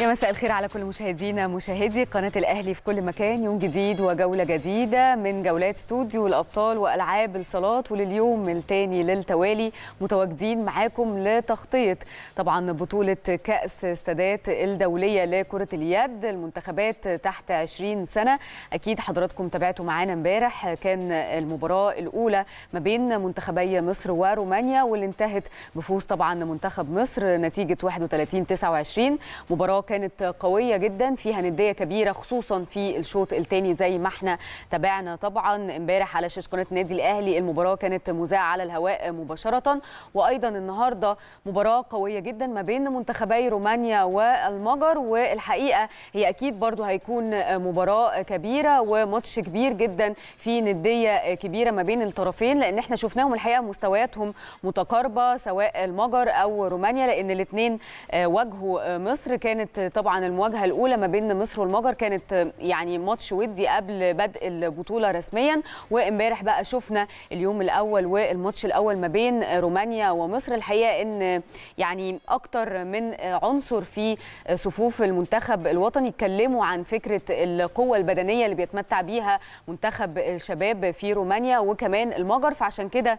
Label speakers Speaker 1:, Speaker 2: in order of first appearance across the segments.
Speaker 1: يا مساء الخير على كل مشاهدينا مشاهدي قناة الأهلي في كل مكان يوم جديد وجولة جديدة من جولات استوديو الأبطال وألعاب الصالات ولليوم الثاني للتوالي متواجدين معاكم لتغطية طبعا بطولة كأس السادات الدولية لكرة اليد المنتخبات تحت 20 سنة أكيد حضراتكم تابعتوا معانا امبارح كان المباراة الأولى ما بين منتخبي مصر ورومانيا واللي انتهت بفوز طبعا منتخب مصر نتيجة 31 29 مباراة كانت قويه جدا فيها نديه كبيره خصوصا في الشوط الثاني زي ما احنا تابعنا طبعا امبارح على شاشه قناه النادي الاهلي المباراه كانت مذاعه على الهواء مباشره وايضا النهارده مباراه قويه جدا ما بين منتخبي رومانيا والمجر والحقيقه هي اكيد برضو هيكون مباراه كبيره وماتش كبير جدا في نديه كبيره ما بين الطرفين لان احنا شفناهم الحقيقه مستوياتهم متقاربه سواء المجر او رومانيا لان الاثنين واجهوا مصر كانت طبعا المواجهه الاولى ما بين مصر والمجر كانت يعني ماتش ودي قبل بدء البطوله رسميا وامبارح بقى شفنا اليوم الاول والماتش الاول ما بين رومانيا ومصر الحقيقه ان يعني اكتر من عنصر في صفوف المنتخب الوطني اتكلموا عن فكره القوه البدنيه اللي بيتمتع بيها منتخب الشباب في رومانيا وكمان المجر فعشان كده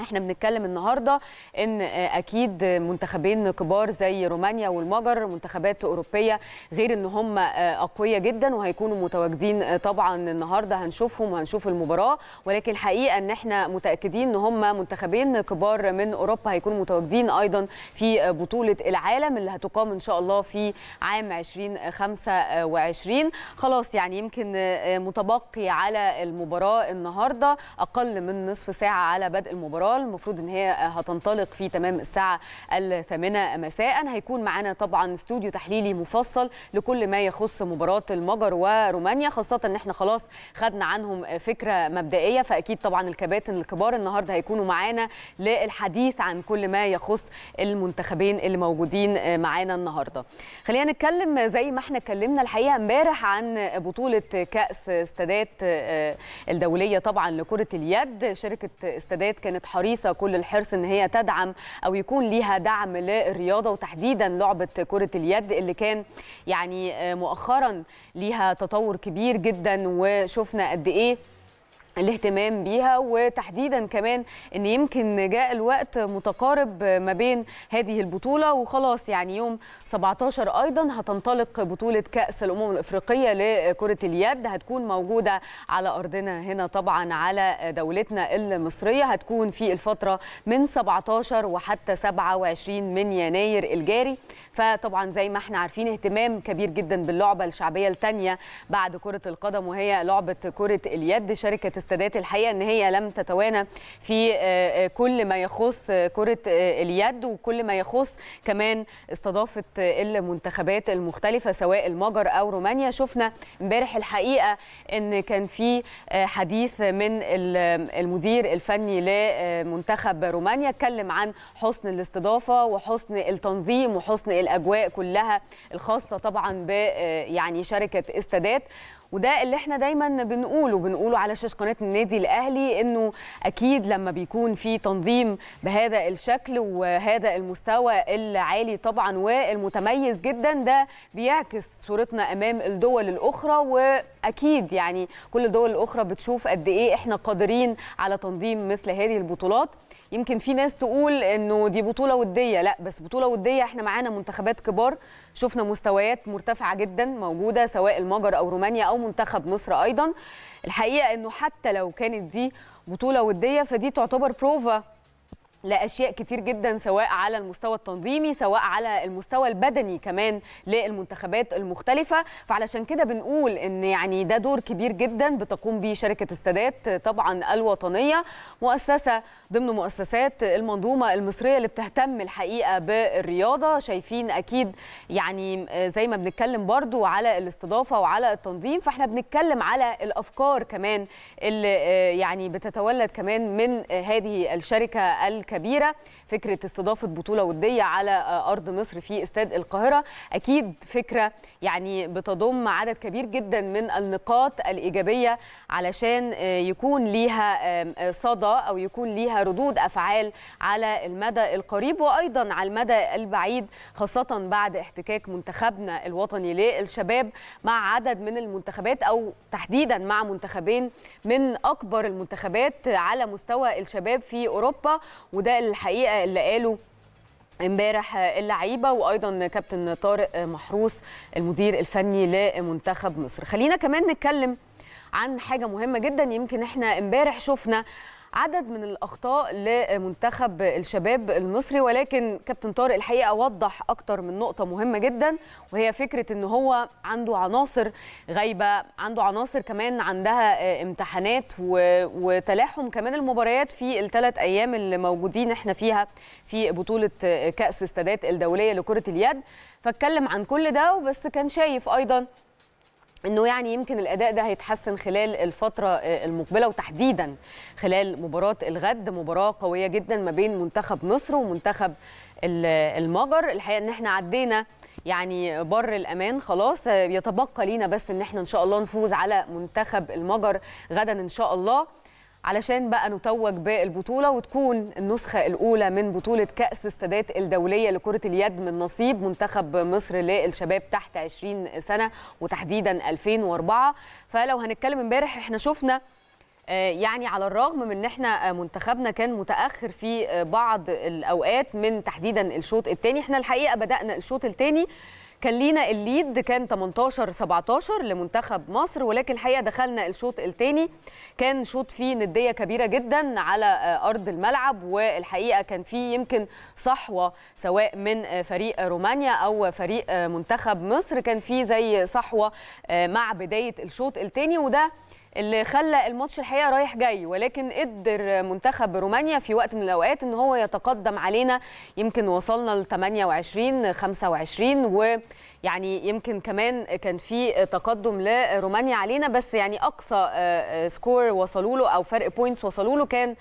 Speaker 1: احنا بنتكلم النهارده ان آه، اكيد منتخبين كبار زي رومانيا والمجر منتخبات اوروبيه غير ان هم آه، اقوياء جدا وهيكونوا متواجدين آه، طبعا النهارده هنشوفهم وهنشوف المباراه ولكن الحقيقه ان احنا متاكدين ان هم منتخبين كبار من اوروبا هيكونوا متواجدين ايضا في بطوله العالم اللي هتقام ان شاء الله في عام 2025 خلاص يعني يمكن متبقي على المباراه النهارده اقل من نصف ساعه على بدء المباراه المباراه المفروض ان هي هتنطلق في تمام الساعه الثامنه مساء هيكون معانا طبعا استوديو تحليلي مفصل لكل ما يخص مباراه المجر ورومانيا خاصه ان احنا خلاص خدنا عنهم فكره مبدئيه فاكيد طبعا الكباتن الكبار النهارده هيكونوا معانا للحديث عن كل ما يخص المنتخبين اللي موجودين معانا النهارده خلينا نتكلم زي ما احنا اتكلمنا الحقيقه امبارح عن بطوله كاس استادات آه، الدوليه طبعا لكره اليد شركه استادات كانت حريصه كل الحرص ان هي تدعم او يكون ليها دعم للرياضه وتحديدا لعبه كره اليد اللي كان يعني آه، مؤخرا ليها تطور كبير جدا وشفنا قد ايه الاهتمام بيها وتحديدا كمان ان يمكن جاء الوقت متقارب ما بين هذه البطوله وخلاص يعني يوم 17 ايضا هتنطلق بطوله كاس الامم الافريقيه لكره اليد هتكون موجوده على ارضنا هنا طبعا على دولتنا المصريه هتكون في الفتره من 17 وحتى 27 من يناير الجاري فطبعا زي ما احنا عارفين اهتمام كبير جدا باللعبه الشعبيه الثانيه بعد كره القدم وهي لعبه كره اليد شركه السادات الحقيقه ان هي لم تتوانى في آه، آه، كل ما يخص آه، كره اليد وكل ما يخص كمان استضافه المنتخبات المختلفه سواء المجر او رومانيا شفنا امبارح الحقيقه ان كان في حديث من المدير الفني لمنتخب رومانيا اتكلم عن حسن الاستضافه وحسن التنظيم وحسن الاجواء كلها الخاصه طبعا ب يعني شركه السادات وده اللي احنا دايما بنقوله بنقوله على شاشه قناه النادي الاهلي انه اكيد لما بيكون في تنظيم بهذا الشكل وهذا المستوى العالي طبعا والمتميز جدا ده بيعكس صورتنا امام الدول الاخرى واكيد يعني كل الدول الاخرى بتشوف قد ايه احنا قادرين على تنظيم مثل هذه البطولات يمكن في ناس تقول انه دي بطوله وديه لا بس بطوله وديه احنا معانا منتخبات كبار شفنا مستويات مرتفعه جدا موجوده سواء المجر او رومانيا او منتخب مصر ايضا الحقيقه انه حتى لو كانت دي بطوله وديه فدي تعتبر بروفا لاشياء كتير جدا سواء على المستوى التنظيمي سواء على المستوى البدني كمان للمنتخبات المختلفه فعلشان كده بنقول ان يعني ده دور كبير جدا بتقوم به شركه السادات طبعا الوطنيه مؤسسه ضمن مؤسسات المنظومه المصريه اللي بتهتم الحقيقه بالرياضه شايفين اكيد يعني زي ما بنتكلم برضو على الاستضافه وعلى التنظيم فاحنا بنتكلم على الافكار كمان اللي آه، يعني بتتولد كمان من هذه الشركه الك كبيره فكره استضافه بطوله وديه على آه، ارض مصر في استاد القاهره اكيد فكره يعني بتضم عدد كبير جدا من النقاط الايجابيه علشان آه، يكون ليها آه، صدى او يكون ليها ردود افعال على المدى القريب وايضا على المدى البعيد خاصه بعد احتكاك منتخبنا الوطني للشباب مع عدد من المنتخبات او تحديدا مع منتخبين من اكبر المنتخبات على مستوى الشباب في اوروبا وده الحقيقه اللي قاله امبارح اللعيبه وايضا كابتن طارق محروس المدير الفني لمنتخب مصر خلينا كمان نتكلم عن حاجه مهمه جدا يمكن احنا امبارح شفنا عدد من الاخطاء لمنتخب الشباب المصري ولكن كابتن طارق الحقيقه وضح اكتر من نقطه مهمه جدا وهي فكره ان هو عنده عناصر غايبه عنده عناصر كمان عندها آه، امتحانات وتلاحم كمان المباريات في الثلاث ايام اللي موجودين احنا فيها في بطوله آه، كاس السادات الدوليه لكره اليد فاتكلم عن كل ده بس كان شايف ايضا انه يعني يمكن الاداء ده هيتحسن خلال الفتره آه، المقبله وتحديدا خلال مباراه الغد مباراه قويه جدا ما بين منتخب مصر ومنتخب المجر الحقيقه ان احنا عدينا يعني بر الامان خلاص آه، يتبقى لينا بس ان احنا ان شاء الله نفوز على منتخب المجر غدا ان شاء الله علشان بقى نتوج بالبطوله وتكون النسخه الاولى من بطوله كاس السادات الدوليه لكره اليد من نصيب منتخب مصر للشباب تحت 20 سنه وتحديدا 2004 فلو هنتكلم امبارح احنا شفنا آه، يعني على الرغم من ان احنا آه، منتخبنا كان متاخر في آه، بعض الاوقات من تحديدا الشوط الثاني احنا الحقيقه بدانا الشوط الثاني كان لينا الليد كان 18 17 لمنتخب مصر ولكن الحقيقه دخلنا الشوط الثاني كان شوط فيه نديه كبيره جدا على آه، ارض الملعب والحقيقه كان فيه يمكن صحوه سواء من آه، فريق رومانيا او فريق آه، منتخب مصر كان فيه زي صحوه مع بدايه الشوط الثاني وده اللي خلى الماتش الحقيقه رايح جاي ولكن قدر منتخب رومانيا في وقت من الاوقات ان هو يتقدم علينا يمكن وصلنا ل 28 25 ويعني يمكن كمان كان في تقدم لرومانيا علينا بس يعني اقصى آه، آه، سكور وصلوا له او فرق بوينتس وصلوا له كان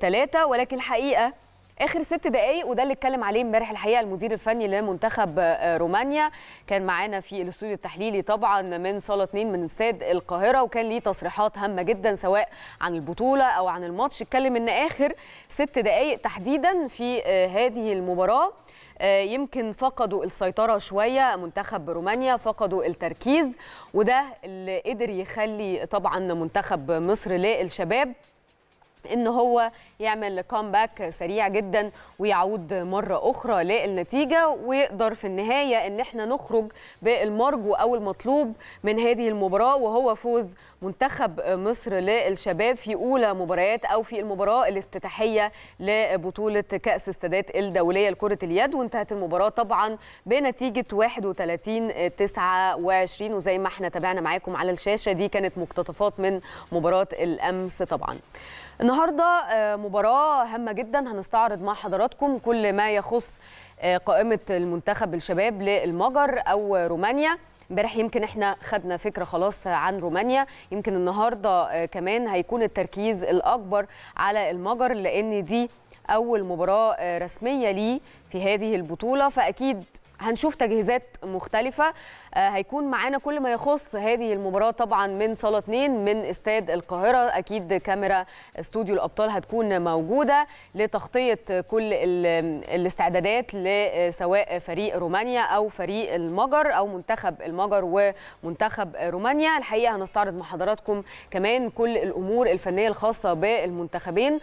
Speaker 1: ثلاثه آه، ولكن الحقيقه اخر ست دقائق وده اللي اتكلم عليه امبارح الحقيقه المدير الفني لمنتخب آه، رومانيا كان معانا في الاستوديو التحليلي طبعا من صاله 2 من استاد القاهره وكان ليه تصريحات هامه جدا سواء عن البطوله او عن الماتش اتكلم ان اخر ست دقائق تحديدا في آه، هذه المباراه آه، يمكن فقدوا السيطرة شوية منتخب رومانيا فقدوا التركيز وده اللي قدر يخلي طبعا منتخب مصر للشباب ان هو يعمل كومباك سريع جدا ويعود مره اخرى للنتيجه ويقدر في النهايه ان احنا نخرج بالمرجو او المطلوب من هذه المباراه وهو فوز منتخب مصر للشباب في اولى مباريات او في المباراه الافتتاحيه لبطوله كاس السادات الدوليه لكره اليد وانتهت المباراه طبعا بنتيجه 31 29 وزي ما احنا تابعنا معاكم على الشاشه دي كانت مقتطفات من مباراه الامس طبعا النهارده آه، مباراه هامه جدا هنستعرض مع حضراتكم كل ما يخص آه، قائمه المنتخب الشباب للمجر او رومانيا امبارح يمكن احنا خدنا فكره خلاص عن رومانيا يمكن النهارده آه، كمان هيكون التركيز الاكبر على المجر لان دي اول مباراه آه، رسميه ليه في هذه البطوله فاكيد هنشوف تجهيزات مختلفة آه، هيكون معانا كل ما يخص هذه المباراة طبعا من صالة 2 من استاد القاهرة أكيد كاميرا استوديو الأبطال هتكون موجودة لتغطية كل الاستعدادات لسواء فريق رومانيا أو فريق المجر أو منتخب المجر ومنتخب رومانيا الحقيقة هنستعرض مع حضراتكم كمان كل الأمور الفنية الخاصة بالمنتخبين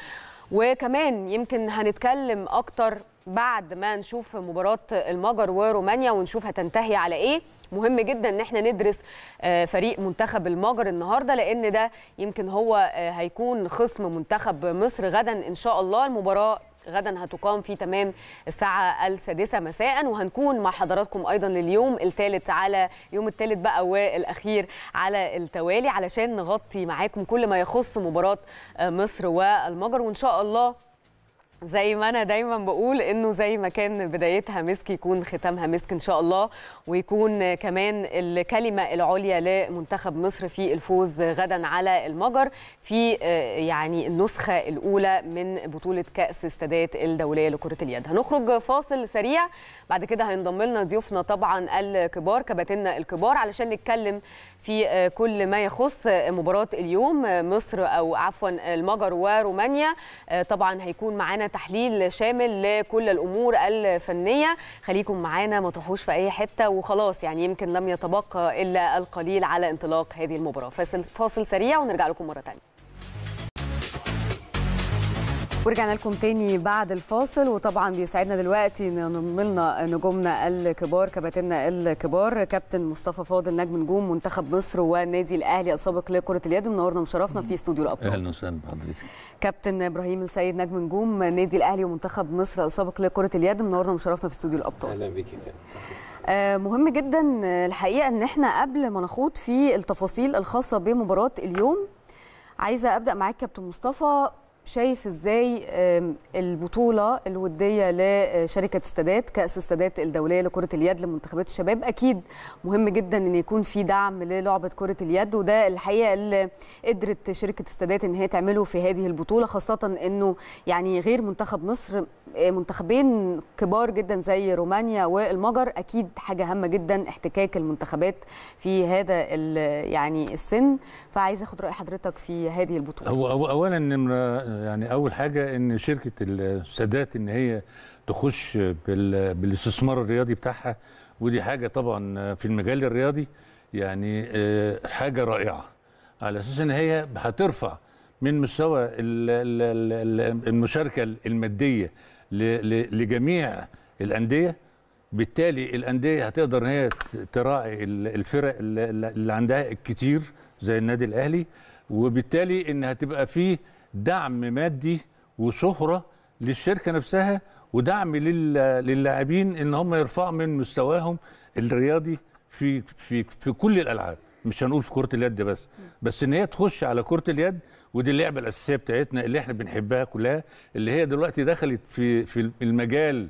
Speaker 1: وكمان يمكن هنتكلم اكتر بعد ما نشوف مباراه المجر ورومانيا ونشوف هتنتهي على ايه مهم جدا ان احنا ندرس آه، فريق منتخب المجر النهارده لان ده يمكن هو آه، هيكون خصم منتخب مصر غدا ان شاء الله المباراه غدا هتقام في تمام الساعة السادسة مساء وهنكون مع حضراتكم أيضا لليوم الثالث على يوم الثالث بقى والأخير على التوالي علشان نغطي معاكم كل ما يخص مباراة آه، مصر والمجر وإن شاء الله زي ما انا دايما بقول انه زي ما كان بدايتها مسك يكون ختامها مسك ان شاء الله ويكون كمان الكلمه العليا لمنتخب مصر في الفوز غدا على المجر في آه، يعني النسخه الاولى من بطوله كاس السادات الدوليه لكره اليد هنخرج فاصل سريع بعد كده هينضم لنا ضيوفنا طبعا الكبار كباتنا الكبار علشان نتكلم في آه، كل ما يخص مباراة اليوم آه، مصر أو عفوا آه، المجر ورومانيا طبعا هيكون معانا تحليل شامل لكل الأمور الفنية خليكم معانا ما تروحوش في أي حتة وخلاص يعني يمكن لم يتبقى إلا القليل على انطلاق هذه المباراة فاصل سريع ونرجع لكم مرة تانية ورجعنا لكم تاني بعد الفاصل وطبعا بيسعدنا دلوقتي نملنا نجومنا الكبار كباتننا الكبار كابتن مصطفى فاضل نجم نجوم منتخب مصر والنادي الاهلي السابق لكره اليد منورنا ومشرفنا في استوديو الابطال
Speaker 2: اهلا وسهلا بحضرتك
Speaker 1: كابتن ابراهيم السيد نجم نجوم نادي الاهلي ومنتخب مصر السابق لكره اليد منورنا ومشرفنا في استوديو الابطال اهلا بيكي آه، مهم جدا الحقيقه ان احنا قبل ما نخوض في التفاصيل الخاصه بمباراه اليوم عايزه ابدا معاك كابتن مصطفى شايف ازاي البطوله الوديه لشركه السادات كاس السادات الدوليه لكره اليد لمنتخبات الشباب اكيد مهم جدا ان يكون في دعم للعبه كره اليد وده الحقيقه اللي قدرت شركه السادات ان هي تعمله في هذه البطوله خاصه انه يعني غير منتخب مصر آه، منتخبين كبار جدا زي رومانيا والمجر اكيد حاجه هامه جدا احتكاك المنتخبات في هذا يعني السن فعايز اخد راي حضرتك في هذه البطوله
Speaker 2: هو اولا يعني اول حاجه ان شركه السادات ان هي تخش بالاستثمار الرياضي بتاعها ودي حاجه طبعا في المجال الرياضي يعني آه، حاجه رائعه على اساس ان هي هترفع من مستوى المشاركه الماديه لجميع الانديه بالتالي الانديه هتقدر ان هي تراعي الفرق اللي عندها الكتير زي النادي الاهلي وبالتالي ان هتبقى فيه دعم مادي وشهرة للشركة نفسها ودعم للاعبين ان هم يرفعوا من مستواهم الرياضي في في في كل الالعاب مش هنقول في كره اليد بس بس ان هي تخش على كره اليد ودي اللعبه الاساسيه بتاعتنا اللي احنا بنحبها كلها اللي هي دلوقتي دخلت في في المجال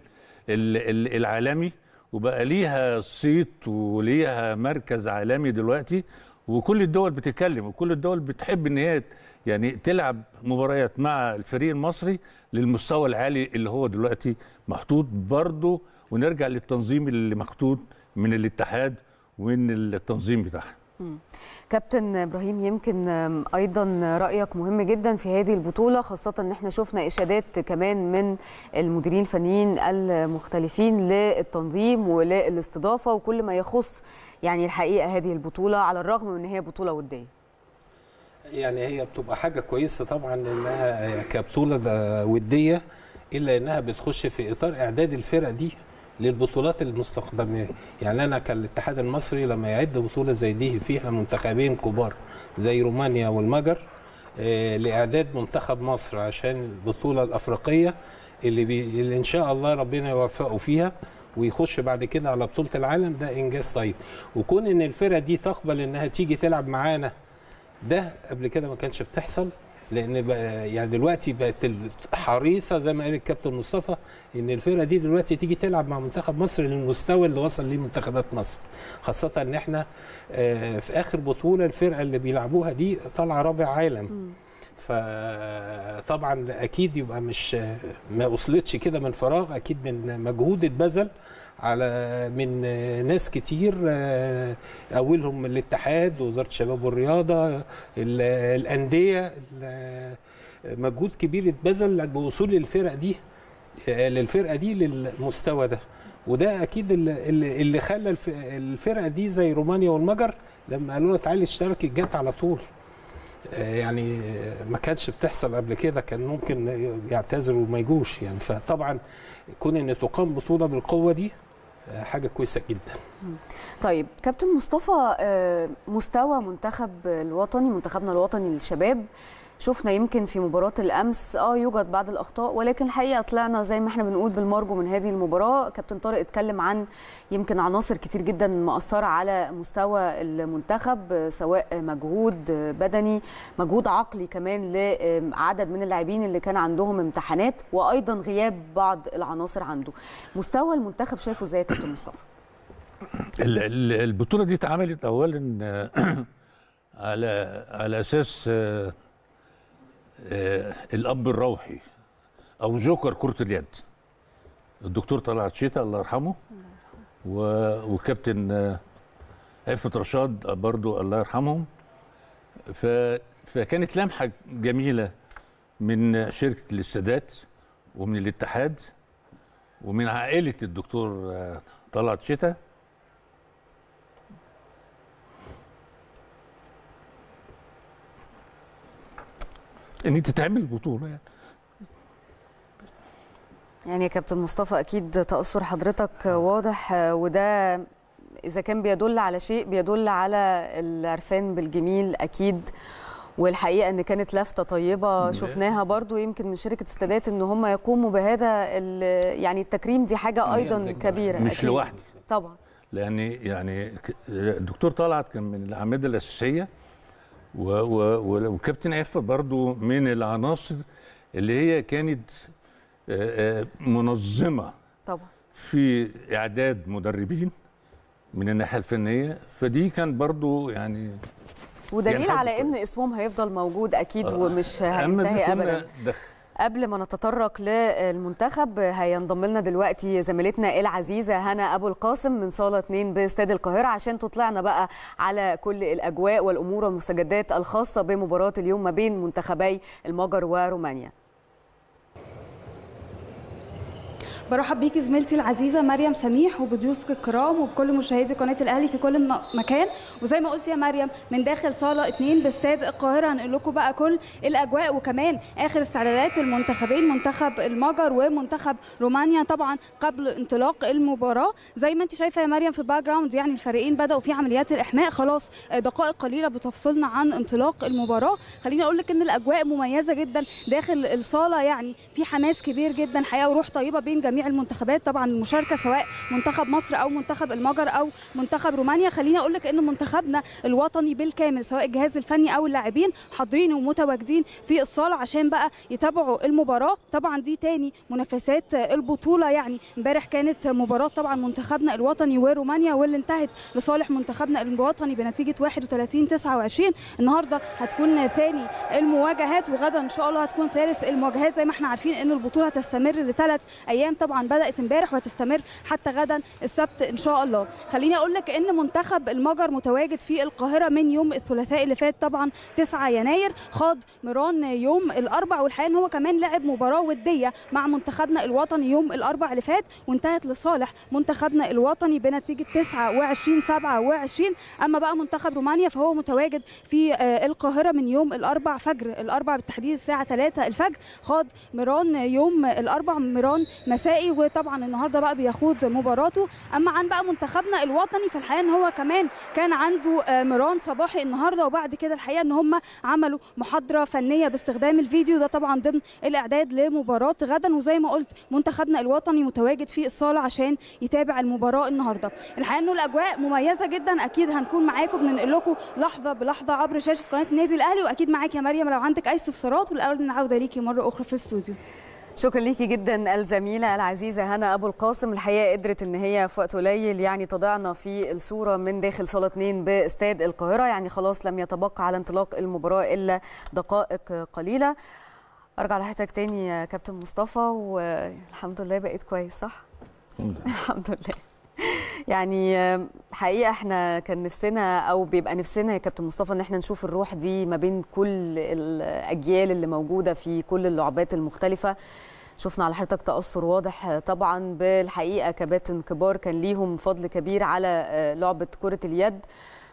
Speaker 2: العالمي وبقى ليها صيت وليها مركز عالمي دلوقتي وكل الدول بتتكلم وكل الدول بتحب ان هي يعني تلعب مباريات مع الفريق المصري للمستوى العالي اللي هو دلوقتي محطوط برضه ونرجع للتنظيم اللي مخطوط من الاتحاد ومن التنظيم بتاعها
Speaker 1: كابتن ابراهيم يمكن ايضا رايك مهم جدا في هذه البطوله خاصه ان احنا شفنا اشادات كمان من المديرين الفنيين المختلفين للتنظيم وللاستضافه وكل ما يخص يعني الحقيقه هذه البطوله على الرغم من ان هي بطوله وديه
Speaker 3: يعني هي بتبقى حاجه كويسه طبعا انها كبطوله وديه الا انها بتخش في اطار اعداد الفرق دي للبطولات المستقدمه يعني انا كالاتحاد المصري لما يعد بطوله زي دي فيها منتخبين كبار زي رومانيا والمجر آه، لاعداد منتخب مصر عشان البطوله الافريقيه اللي, بي اللي ان شاء الله ربنا يوفقه فيها ويخش بعد كده على بطوله العالم ده انجاز طيب وكون ان الفرقه دي تقبل انها تيجي تلعب معانا ده قبل كده ما كانش بتحصل لان يعني دلوقتي بقت حريصه زي ما قال الكابتن مصطفى ان الفرقه دي دلوقتي تيجي تلعب مع منتخب مصر للمستوى اللي وصل ليه منتخبات مصر خاصه ان احنا آه، في اخر بطوله الفرقه اللي بيلعبوها دي طالعه رابع عالم فطبعا اكيد يبقى مش آه، ما وصلتش كده من فراغ اكيد من مجهود اتبذل على من ناس كتير آه، اولهم الاتحاد وزاره الشباب والرياضه الانديه مجهود كبير اتبذل بوصول الفرق دي آه، للفرقه دي للمستوى ده وده اكيد اللي خلى الفرقه دي زي رومانيا والمجر لما قالوا لها تعالي اشتركي جت على طول آه، يعني ما كانتش بتحصل قبل كده كان ممكن يعتذروا وما يجوش يعني فطبعا كون ان تقام بطوله بالقوه دي حاجه كويسه جدا
Speaker 1: طيب كابتن مصطفى آه، مستوى منتخب الوطني منتخبنا الوطني للشباب شفنا يمكن في مباراه الامس اه يوجد بعض الاخطاء ولكن الحقيقه طلعنا زي ما احنا بنقول بالمرجو من هذه المباراه كابتن طارق اتكلم عن يمكن عناصر كتير جدا مأثره على مستوى المنتخب سواء مجهود بدني مجهود عقلي كمان لعدد من اللاعبين اللي كان عندهم امتحانات وايضا غياب بعض العناصر عنده مستوى المنتخب شايفه ازاي يا كابتن مصطفى
Speaker 2: البطوله دي اتعملت اولا آه، على على اساس آه، آه، الاب الروحي او جوكر كره اليد الدكتور طلعت شيتا الله يرحمه وكابتن عفت آه، رشاد آه، برضو الله يرحمهم ف... فكانت لمحه جميله من شركه السادات ومن الاتحاد ومن عائله الدكتور طلعت شيتا ان تتعمل بطوله يعني
Speaker 1: يعني يا كابتن مصطفى اكيد تاثر حضرتك واضح وده اذا كان بيدل على شيء بيدل على العرفان بالجميل اكيد والحقيقه ان كانت لفته طيبه شفناها برضو يمكن من شركه استادات ان هم يقوموا بهذا يعني التكريم دي حاجه ايضا كبيره مش لوحدي طبعا
Speaker 2: لان يعني الدكتور طلعت كان من الاعمده الاساسيه وكابتن عفه برضو من العناصر اللي هي كانت آه، آه، منظمه طبعا في اعداد مدربين من الناحيه الفنيه فدي كان برضو يعني ودليل يعني على
Speaker 1: ان اسمهم هيفضل موجود اكيد آه، ومش هينتهي ابدا قبل ما نتطرق للمنتخب هينضم لنا دلوقتي زميلتنا العزيزه هنا ابو القاسم من صاله 2 باستاد القاهره عشان تطلعنا بقى على كل الاجواء والامور والمستجدات الخاصه بمباراه اليوم ما بين منتخبي المجر ورومانيا
Speaker 4: برحب بيكي زميلتي العزيزه مريم سميح وبضيوفك الكرام وبكل مشاهدي قناه الاهلي في كل مكان وزي ما قلت يا مريم من داخل صاله 2 باستاد القاهره هنقول لكم بقى كل الاجواء وكمان اخر استعدادات المنتخبين منتخب المجر ومنتخب رومانيا طبعا قبل انطلاق المباراه زي ما انت شايفه يا مريم في الباك جراوند يعني الفريقين بداوا في عمليات الاحماء خلاص دقائق قليله بتفصلنا عن انطلاق المباراه خليني اقول لك ان الاجواء مميزه جدا داخل الصاله يعني في حماس كبير جدا حقيقه وروح طيبه بين جميع المنتخبات طبعا المشاركه سواء منتخب مصر او منتخب المجر او منتخب رومانيا خليني اقول لك ان منتخبنا الوطني بالكامل سواء الجهاز الفني او اللاعبين حاضرين ومتواجدين في الصاله عشان بقى يتابعوا المباراه طبعا دي تاني منافسات البطوله يعني امبارح كانت مباراه طبعا منتخبنا الوطني ورومانيا واللي انتهت لصالح منتخبنا الوطني بنتيجه 31 29 النهارده هتكون ثاني المواجهات وغدا ان شاء الله هتكون ثالث المواجهات زي ما احنا عارفين ان البطوله هتستمر لثلاث ايام طبعا طبعا بدات امبارح وهتستمر حتى غدا السبت ان شاء الله خليني اقول لك ان منتخب المجر متواجد في القاهره من يوم الثلاثاء اللي فات طبعا 9 يناير خاض مران يوم الاربع والحقيقه ان هو كمان لعب مباراه وديه مع منتخبنا الوطني يوم الاربع اللي فات وانتهت لصالح منتخبنا الوطني بنتيجه 29 27 اما بقى منتخب رومانيا فهو متواجد في آه، القاهره من يوم الاربع فجر الاربع بالتحديد الساعه 3 الفجر خاض مران يوم الاربع مران مساء النسائي وطبعا النهارده بقى بيخوض مباراته اما عن بقى منتخبنا الوطني فالحقيقه ان هو كمان كان عنده آه، مران صباحي النهارده وبعد كده الحقيقه ان هم عملوا محاضره فنيه باستخدام الفيديو ده طبعا ضمن الاعداد لمباراه غدا وزي ما قلت منتخبنا الوطني متواجد في الصاله عشان يتابع المباراه النهارده الحقيقه انه الاجواء مميزه جدا اكيد هنكون معاكم بننقل لكم لحظه بلحظه عبر شاشه قناه النادي الاهلي واكيد معاك يا مريم لو عندك اي استفسارات والاول العوده ليكي مره اخرى في الاستوديو
Speaker 1: شكرا ليكي جدا الزميله العزيزه هنا ابو القاسم الحقيقه قدرت ان هي في وقت قليل يعني تضعنا في الصوره من داخل صاله 2 باستاد القاهره يعني خلاص لم يتبقى على انطلاق المباراه الا دقائق قليله ارجع لحضرتك تاني يا كابتن مصطفى والحمد لله بقيت كويس صح الحمد لله يعني حقيقه احنا كان نفسنا او بيبقى نفسنا يا كابتن مصطفى ان احنا نشوف الروح دي ما بين كل الاجيال اللي موجوده في كل اللعبات المختلفه شفنا على حضرتك تاثر واضح طبعا بالحقيقه كباتن كبار كان ليهم فضل كبير على آه، لعبه كره اليد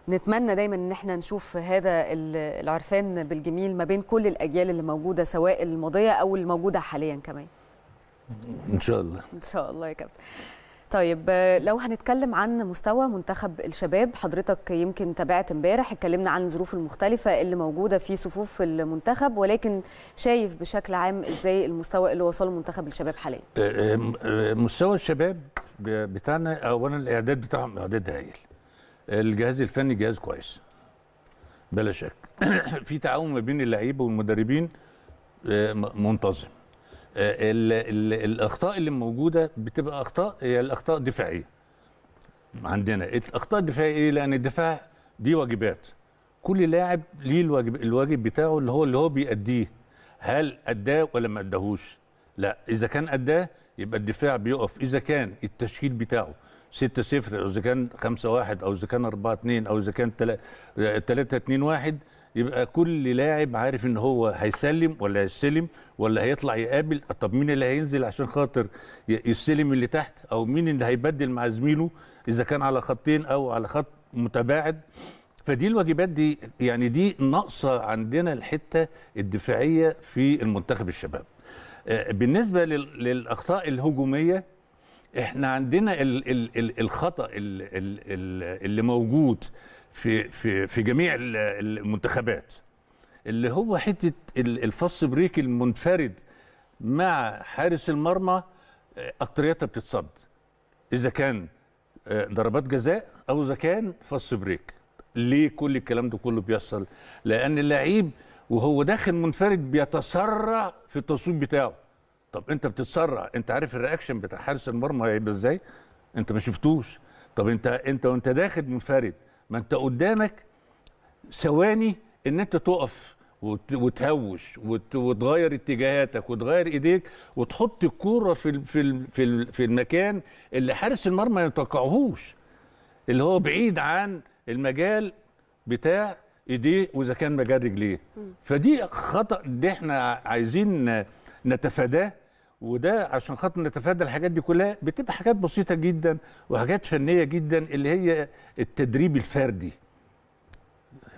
Speaker 1: نتمنى دايما ان احنا نشوف هذا العرفان بالجميل ما بين كل الاجيال اللي موجوده سواء الماضيه او الموجوده حاليا كمان ان شاء الله ان شاء الله يا كابتن طيب لو هنتكلم عن مستوى منتخب الشباب حضرتك يمكن تابعت امبارح اتكلمنا عن الظروف المختلفة اللي موجودة في صفوف المنتخب ولكن شايف بشكل عام ازاي المستوى اللي وصله منتخب الشباب حاليا
Speaker 2: آه، آه، مستوى الشباب بتاعنا اولا الاعداد بتاعهم اعداد هايل الجهاز الفني جهاز كويس بلا شك في تعاون ما بين اللعيبه والمدربين آه، منتظم الـ الـ الاخطاء اللي موجوده بتبقى اخطاء هي الاخطاء الدفاعيه عندنا الاخطاء الدفاعيه ايه لان الدفاع دي واجبات كل لاعب ليه الواجب الواجب بتاعه اللي هو اللي هو بيأديه هل أداه ولا ما أداهوش لا إذا كان أداه يبقى الدفاع بيقف إذا كان التشكيل بتاعه 6 0 أو إذا كان 5 1 أو إذا كان 4 2 أو إذا كان 3 2 1 يبقى كل لاعب عارف ان هو هيسلم ولا هيستلم ولا هيطلع يقابل طب مين اللي هينزل عشان خاطر يستلم اللي تحت او مين اللي هيبدل مع زميله اذا كان على خطين او على خط متباعد فدي الواجبات دي يعني دي ناقصه عندنا الحته الدفاعيه في المنتخب الشباب آه، بالنسبه للاخطاء الهجوميه احنا عندنا الخطا اللي موجود في في في جميع المنتخبات اللي هو حته الفص بريك المنفرد مع حارس المرمى آه، اكتريتها بتتصد اذا كان آه، ضربات جزاء او اذا كان فص بريك ليه كل الكلام ده كله بيحصل لان اللعيب وهو داخل منفرد بيتسرع في التصويت بتاعه طب انت بتتسرع انت عارف الرياكشن بتاع حارس المرمى هيبقى ازاي انت ما شفتوش طب انت انت وانت داخل منفرد ما انت قدامك ثواني ان انت تقف وتهوش وتغير اتجاهاتك وتغير ايديك وتحط الكوره في في في في المكان اللي حارس المرمى ما يتوقعهوش اللي هو بعيد عن المجال بتاع ايديه واذا كان مجال رجليه فدي خطا دي احنا عايزين نتفاداه وده عشان خاطر نتفادى الحاجات دي كلها بتبقى حاجات بسيطه جدا وحاجات فنيه جدا اللي هي التدريب الفردي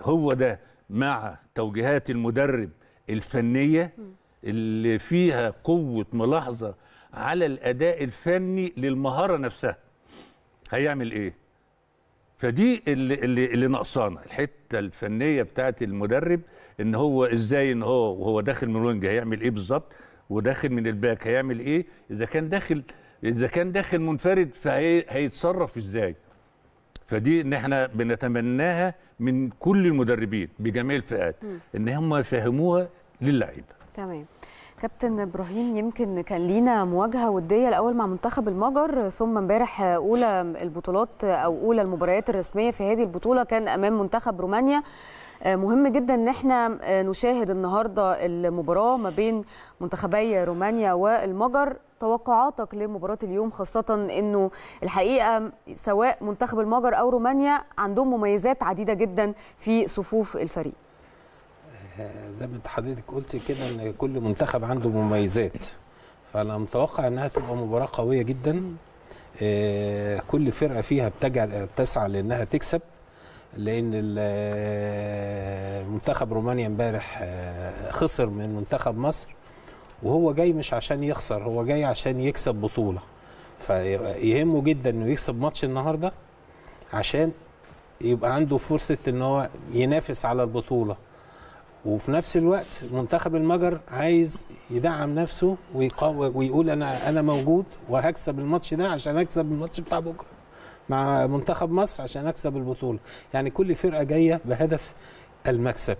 Speaker 2: هو ده مع توجيهات المدرب الفنيه اللي فيها قوه ملاحظه على الاداء الفني للمهاره نفسها هيعمل ايه فدي اللي اللي, اللي ناقصانا الحته الفنيه بتاعه المدرب ان هو ازاي ان هو وهو داخل من الوينج هيعمل ايه بالظبط وداخل من الباك هيعمل ايه اذا كان داخل اذا كان داخل منفرد فهيتصرف ازاي فدي ان احنا بنتمناها من كل المدربين بجميع الفئات ان هم يفهموها للعيبه
Speaker 1: تمام كابتن ابراهيم يمكن كان لينا مواجهه وديه الاول مع منتخب المجر ثم امبارح اولى البطولات او اولى المباريات الرسميه في هذه البطوله كان امام منتخب رومانيا آه، مهم جدا ان احنا آه، نشاهد النهارده المباراه ما بين منتخبي رومانيا والمجر توقعاتك لمباراه اليوم خاصه انه الحقيقه سواء منتخب المجر او رومانيا عندهم مميزات عديده جدا في صفوف الفريق
Speaker 3: آه، زي ما انت حضرتك قلتي كده ان كل منتخب عنده مميزات فانا متوقع انها تبقى مباراه قويه جدا كل فرقه فيها بتسعى لانها تكسب لان منتخب رومانيا امبارح آه، خسر من منتخب مصر وهو جاي مش عشان يخسر هو جاي عشان يكسب بطوله فيهمه جدا انه يكسب ماتش النهارده عشان يبقى عنده فرصه ان هو ينافس على البطوله وفي نفس الوقت منتخب المجر عايز يدعم نفسه ويقول انا انا موجود وهكسب الماتش ده عشان اكسب الماتش بتاع بكره مع منتخب مصر عشان اكسب البطوله يعني كل فرقه جايه بهدف المكسب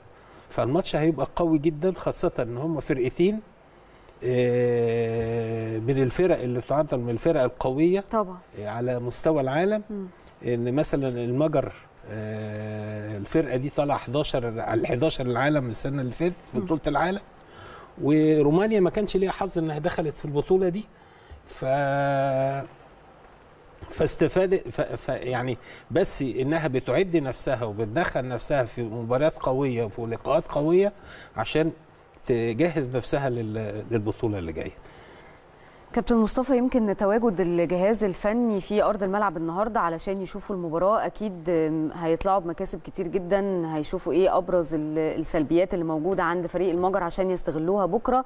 Speaker 3: فالماتش هيبقى قوي جدا خاصه ان هم فرقتين آه، من الفرق اللي بتعدل من الفرق القويه طبعا على مستوى العالم ان مثلا المجر آه، الفرقه دي طالعه 11 على 11 العالم السنه اللي فاتت في بطوله العالم ورومانيا ما كانش ليها حظ انها دخلت في البطوله دي ف فاستفاد ف... ف... يعني بس انها بتعد نفسها وبتدخل نفسها في مباريات قويه وفي لقاءات قويه عشان تجهز نفسها لل... للبطوله اللي جايه
Speaker 1: كابتن مصطفى يمكن تواجد الجهاز الفني في ارض الملعب النهارده علشان يشوفوا المباراه اكيد هيطلعوا بمكاسب كتير جدا هيشوفوا ايه ابرز السلبيات اللي موجوده عند فريق المجر عشان يستغلوها بكره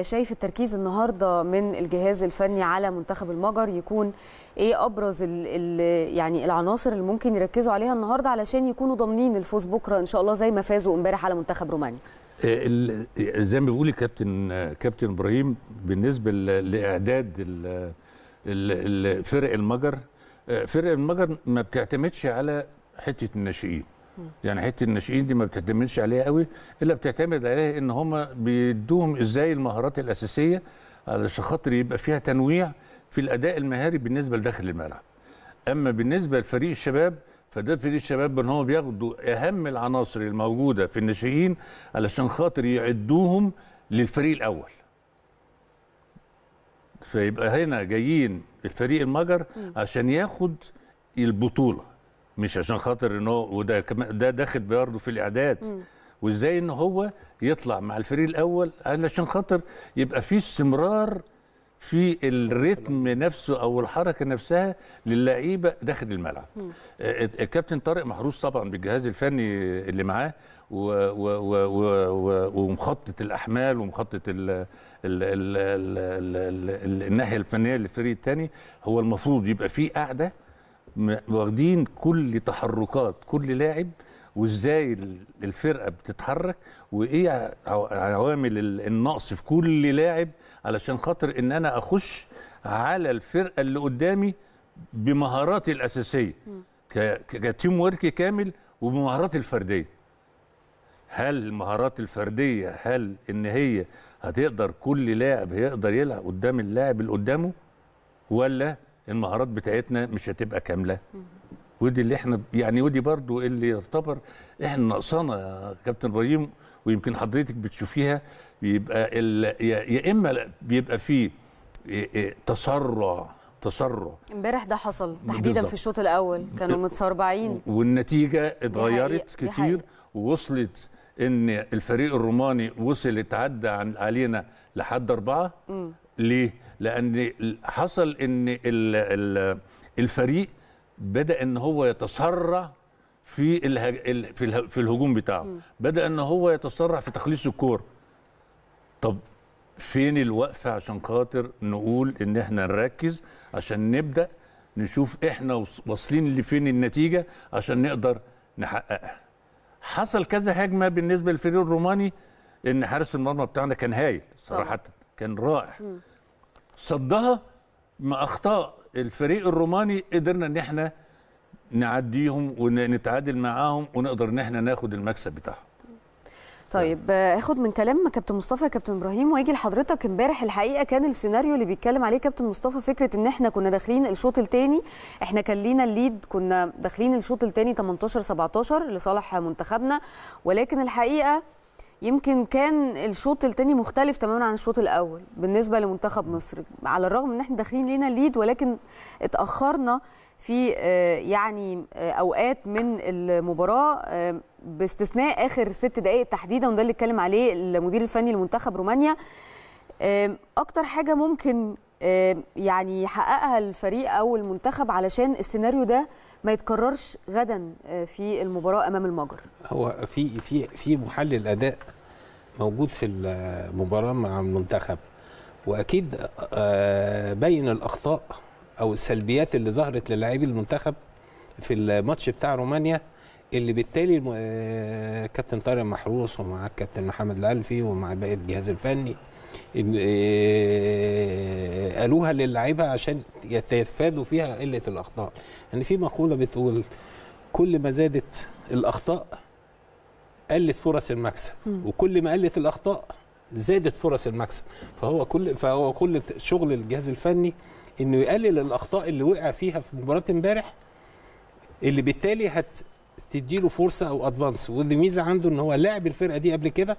Speaker 1: شايف التركيز النهارده من الجهاز الفني على منتخب المجر يكون ايه ابرز ال ال يعني العناصر اللي ممكن يركزوا عليها النهارده علشان يكونوا ضامنين الفوز بكره ان شاء الله زي ما فازوا امبارح على منتخب رومانيا
Speaker 2: آه، زي ما بيقول كابتن كابتن ابراهيم بالنسبه لاعداد فرق المجر آه، فرق المجر ما بتعتمدش على حته الناشئين يعني حته الناشئين دي ما بتعتمدش عليها قوي الا بتعتمد عليها ان هم بيدوهم ازاي المهارات الاساسيه علشان خاطر يبقى فيها تنويع في الاداء المهاري بالنسبه لداخل الملعب. اما بالنسبه لفريق الشباب فده فريق الشباب ان هم بياخدوا اهم العناصر الموجوده في الناشئين علشان خاطر يعدوهم للفريق الاول. فيبقى هنا جايين الفريق المجر عشان ياخد البطوله مش عشان خاطر ان هو وده كمان ده داخل برضه في الاعداد وازاي ان هو يطلع مع الفريق الاول علشان خاطر يبقى في استمرار في الريتم نفسه او الحركه نفسها للعيبه داخل الملعب. الكابتن آه، آه، آه، طارق محروس طبعا بالجهاز الفني اللي معاه ومخطط الاحمال ومخطط الناحيه الفنيه للفريق الثاني هو المفروض يبقى في قاعده واخدين كل تحركات كل لاعب وازاي الفرقه بتتحرك وايه عوامل النقص في كل لاعب علشان خاطر ان انا اخش على الفرقه اللي قدامي بمهاراتي الاساسيه كتيم ورك كامل وبمهاراتي الفرديه هل المهارات الفرديه هل ان هي هتقدر كل لاعب هيقدر يلعب قدام اللاعب اللي قدامه ولا المهارات بتاعتنا مش هتبقى كامله ودي اللي احنا يعني ودي برضو اللي يعتبر احنا ناقصانا يا كابتن ابراهيم ويمكن حضرتك بتشوفيها بيبقى يا اما بيبقى فيه إيه، تسرع تسرع
Speaker 1: امبارح ده حصل تحديدا في الشوط الاول كانوا متسربعين
Speaker 2: والنتيجه اتغيرت كتير ووصلت ان الفريق الروماني وصل اتعدى علينا لحد اربعه م. ليه؟ لان حصل ان الفريق بدا ان هو يتسرع في في في الهجوم بتاعه بدا ان هو يتسرع في تخليص الكوره طب فين الوقفه عشان خاطر نقول ان احنا نركز عشان نبدا نشوف احنا واصلين لفين النتيجه عشان نقدر نحققها حصل كذا هجمه بالنسبه للفريق الروماني ان حارس المرمى بتاعنا كان هايل صراحه كان رائع صدها مع اخطاء الفريق الروماني قدرنا ان احنا نعديهم ونتعادل معاهم ونقدر ان احنا ناخد المكسب بتاعهم
Speaker 1: طيب اخد من كلام كابتن مصطفى كابتن ابراهيم واجي لحضرتك امبارح الحقيقه كان السيناريو اللي بيتكلم عليه كابتن مصطفى فكره ان احنا كنا داخلين الشوط الثاني احنا كان لينا الليد كنا داخلين الشوط الثاني 18 17 لصالح منتخبنا ولكن الحقيقه يمكن كان الشوط الثاني مختلف تماما عن الشوط الاول بالنسبه لمنتخب مصر على الرغم ان احنا داخلين لينا ليد ولكن اتاخرنا في آه، يعني آه، اوقات من المباراه آه، باستثناء اخر ست دقائق تحديدا وده اللي اتكلم عليه المدير الفني لمنتخب رومانيا اكتر حاجه ممكن يعني يحققها الفريق او المنتخب علشان السيناريو ده ما يتكررش غدا آه، في المباراه امام المجر
Speaker 3: هو في في في محلل اداء موجود في المباراه مع المنتخب واكيد آه، آه، بين الاخطاء او السلبيات اللي ظهرت للاعبي المنتخب في الماتش بتاع رومانيا اللي بالتالي كابتن طارق محروس ومع كابتن محمد الالفي ومع باقي الجهاز الفني إيه، قالوها للاعيبه عشان يتفادوا فيها قله الاخطاء ان يعني في مقوله بتقول كل ما زادت الاخطاء قلت فرص المكسب وكل ما قلت الاخطاء زادت فرص المكسب فهو كل فهو كل شغل الجهاز الفني انه يقلل الاخطاء اللي وقع فيها في مباراه امبارح اللي بالتالي هتديله فرصه او ادفانس والميزه عنده ان هو لعب الفرقه دي قبل كده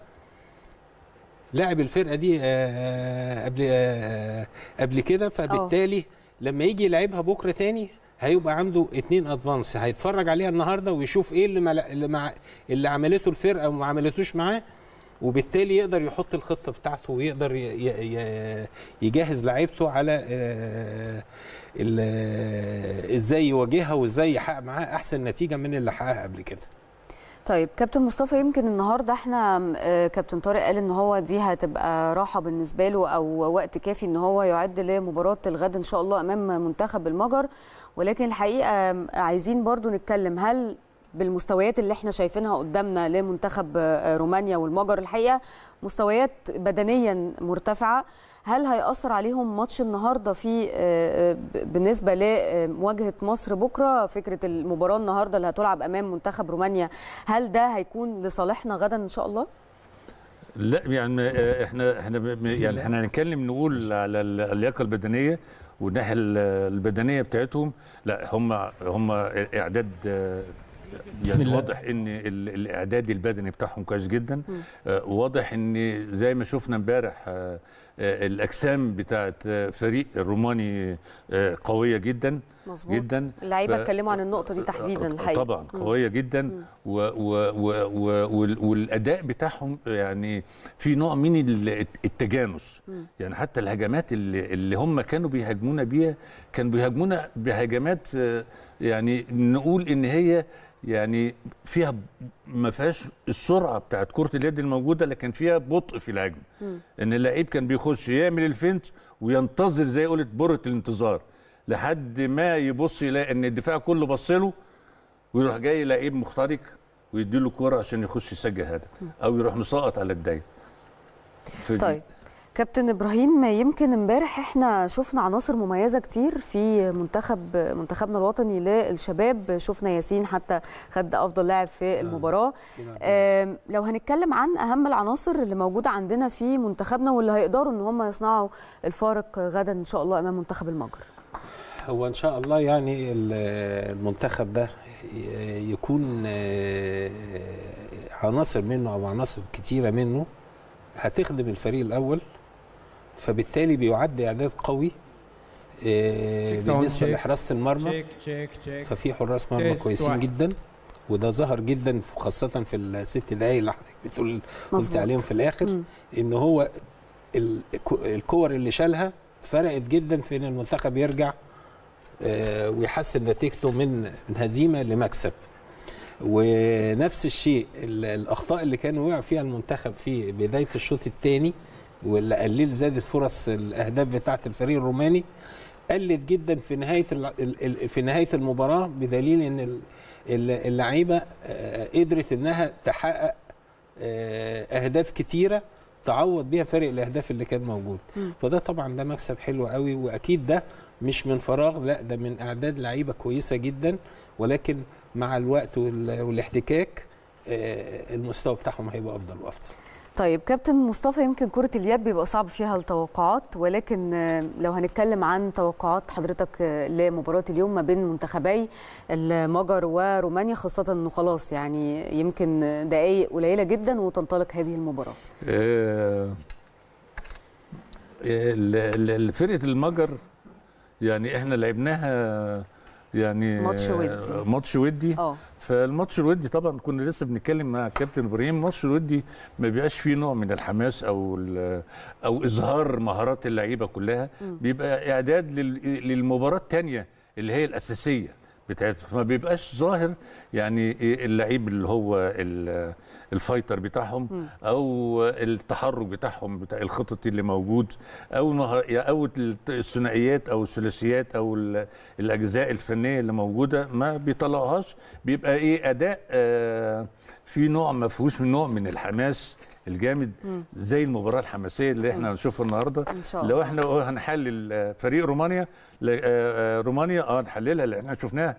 Speaker 3: لعب الفرقه دي آه، آه، قبل آه، قبل كده فبالتالي لما يجي يلعبها بكره تاني هيبقى عنده اثنين ادفانس هيتفرج عليها النهارده ويشوف ايه اللي مع اللي, اللي عملته الفرقه وما عملتوش معاه وبالتالي يقدر يحط الخطه بتاعته ويقدر يجهز لعيبته على ازاي يواجهها وازاي يحقق معاها احسن نتيجه من اللي حققها قبل كده
Speaker 1: طيب كابتن مصطفى يمكن النهارده احنا آه، كابتن طارق قال ان هو دي هتبقى راحه بالنسبه له او وقت كافي ان هو يعد لمباراه الغد ان شاء الله امام منتخب المجر ولكن الحقيقه عايزين برضو نتكلم هل بالمستويات اللي احنا شايفينها قدامنا لمنتخب آه، رومانيا والمجر الحقيقه مستويات بدنيا مرتفعه هل هيأثر عليهم ماتش النهارده في آه، آه، بالنسبه لمواجهه مصر بكره فكره المباراه النهارده اللي هتلعب امام منتخب رومانيا هل ده هيكون لصالحنا غدا ان شاء الله؟
Speaker 2: لا يعني آه، احنا احنا يعني احنا هنتكلم نقول على اللياقه البدنيه والناحيه البدنيه بتاعتهم لا هم هم اعداد بسم يعني الله. واضح ان الاعداد البدني بتاعهم كويس جدا واضح ان زي ما شفنا امبارح آه، الاجسام بتاعه فريق الروماني آه، قويه جدا مظبوط. جدا اللعيبه اتكلموا
Speaker 1: ف... عن النقطه دي آه، تحديدا الحقيقه طبعا قويه
Speaker 2: جدا و... و... و... و... والاداء بتاعهم يعني في نوع من التجانس مم. يعني حتى الهجمات اللي, اللي هم كانوا بيهاجمونا بيها كانوا بيهاجمونا بهجمات يعني نقول ان هي يعني فيها ما فيهاش السرعه بتاعت كره اليد الموجوده لكن فيها بطء في الهجمه ان اللعيب كان بيخش يعمل الفنت وينتظر زي قلت بره الانتظار لحد ما يبص يلاقي ان الدفاع كله بص له ويروح جاي لعيب مخترق ويدي له كوره عشان يخش يسجل هدف او يروح مسقط على الدايره طيب
Speaker 1: كابتن ابراهيم يمكن امبارح احنا شفنا عناصر مميزه كتير في منتخب منتخبنا الوطني للشباب شفنا ياسين حتى خد افضل لاعب في آه، المباراه آه لو هنتكلم عن اهم العناصر اللي موجوده عندنا في منتخبنا واللي هيقدروا ان هم يصنعوا الفارق غدا ان شاء الله امام منتخب المجر
Speaker 3: هو ان شاء الله يعني المنتخب ده يكون آه، عناصر منه او عناصر كتيره منه هتخدم الفريق الاول فبالتالي بيعد اعداد قوي آه، بالنسبه لحراسه المرمى ففي حراس مرمى كويسين جدا وده ظهر جدا خاصه في الست دقايق اللي حضرتك بتقول قلت عليهم في الاخر ان هو الكور اللي شالها فرقت جدا في ان المنتخب يرجع آه، ويحسن نتيجته من من هزيمه لمكسب ونفس الشيء الاخطاء اللي كان وقع فيها المنتخب في بدايه الشوط الثاني واللي قلل زادت فرص الاهداف بتاعه الفريق الروماني قلت جدا في نهايه في نهايه المباراه بدليل ان اللعيبه آه، قدرت انها تحقق آه، اهداف كتيره تعوض بيها فريق الاهداف اللي كان موجود م. فده طبعا ده مكسب حلو قوي واكيد ده مش من فراغ لا ده من اعداد لعيبه كويسه جدا ولكن مع الوقت والاحتكاك آه، المستوى بتاعهم هيبقى افضل وافضل
Speaker 1: طيب كابتن مصطفى يمكن كرة اليد بيبقى صعب فيها التوقعات ولكن آه، لو هنتكلم عن توقعات حضرتك آه، لمباراة اليوم ما بين منتخبي المجر ورومانيا خاصة انه خلاص يعني يمكن دقائق قليلة جدا وتنطلق هذه المباراة.
Speaker 2: آه، فرقة المجر يعني احنا لعبناها يعني ماتش آه، ودي ماتش ودي اه فالماتش الودي طبعا كنا لسه بنتكلم مع كابتن ابراهيم الماتش الودي ما بيبقاش فيه نوع من الحماس او او اظهار مهارات اللعيبه كلها بيبقى اعداد للمباراه الثانيه اللي هي الاساسيه بتاعته ما بيبقاش ظاهر يعني إيه اللعيب اللي هو الفايتر بتاعهم او التحرك بتاعهم بتاع الخططي اللي موجود او او الثنائيات او الثلاثيات او الاجزاء الفنيه اللي موجوده ما بيطلعوهاش بيبقى ايه اداء آه، في نوع ما فيهوش من نوع من الحماس الجامد زي المباراه الحماسيه اللي احنا هنشوفها النهارده إن شاء الله. لو احنا هنحلل آه، فريق رومانيا آه، آه، رومانيا اه نحللها اللي احنا شفناها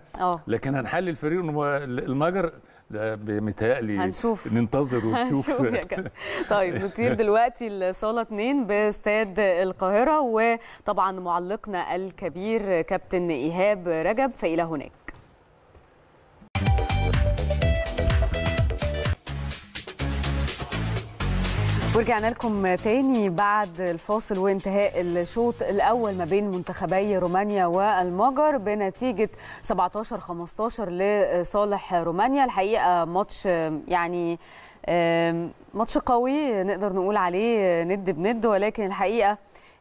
Speaker 2: لكن هنحلل فريق المجر متهيألي هنشوف ننتظر ونشوف هنشوف
Speaker 1: طيب نطير دلوقتي لصاله اثنين باستاد القاهره وطبعا معلقنا الكبير كابتن ايهاب رجب فإلى هناك ورجعنا لكم تاني بعد الفاصل وانتهاء الشوط الاول ما بين منتخبي رومانيا والمجر بنتيجه 17 15 لصالح رومانيا الحقيقه ماتش يعني ماتش قوي نقدر نقول عليه ند بند ولكن الحقيقه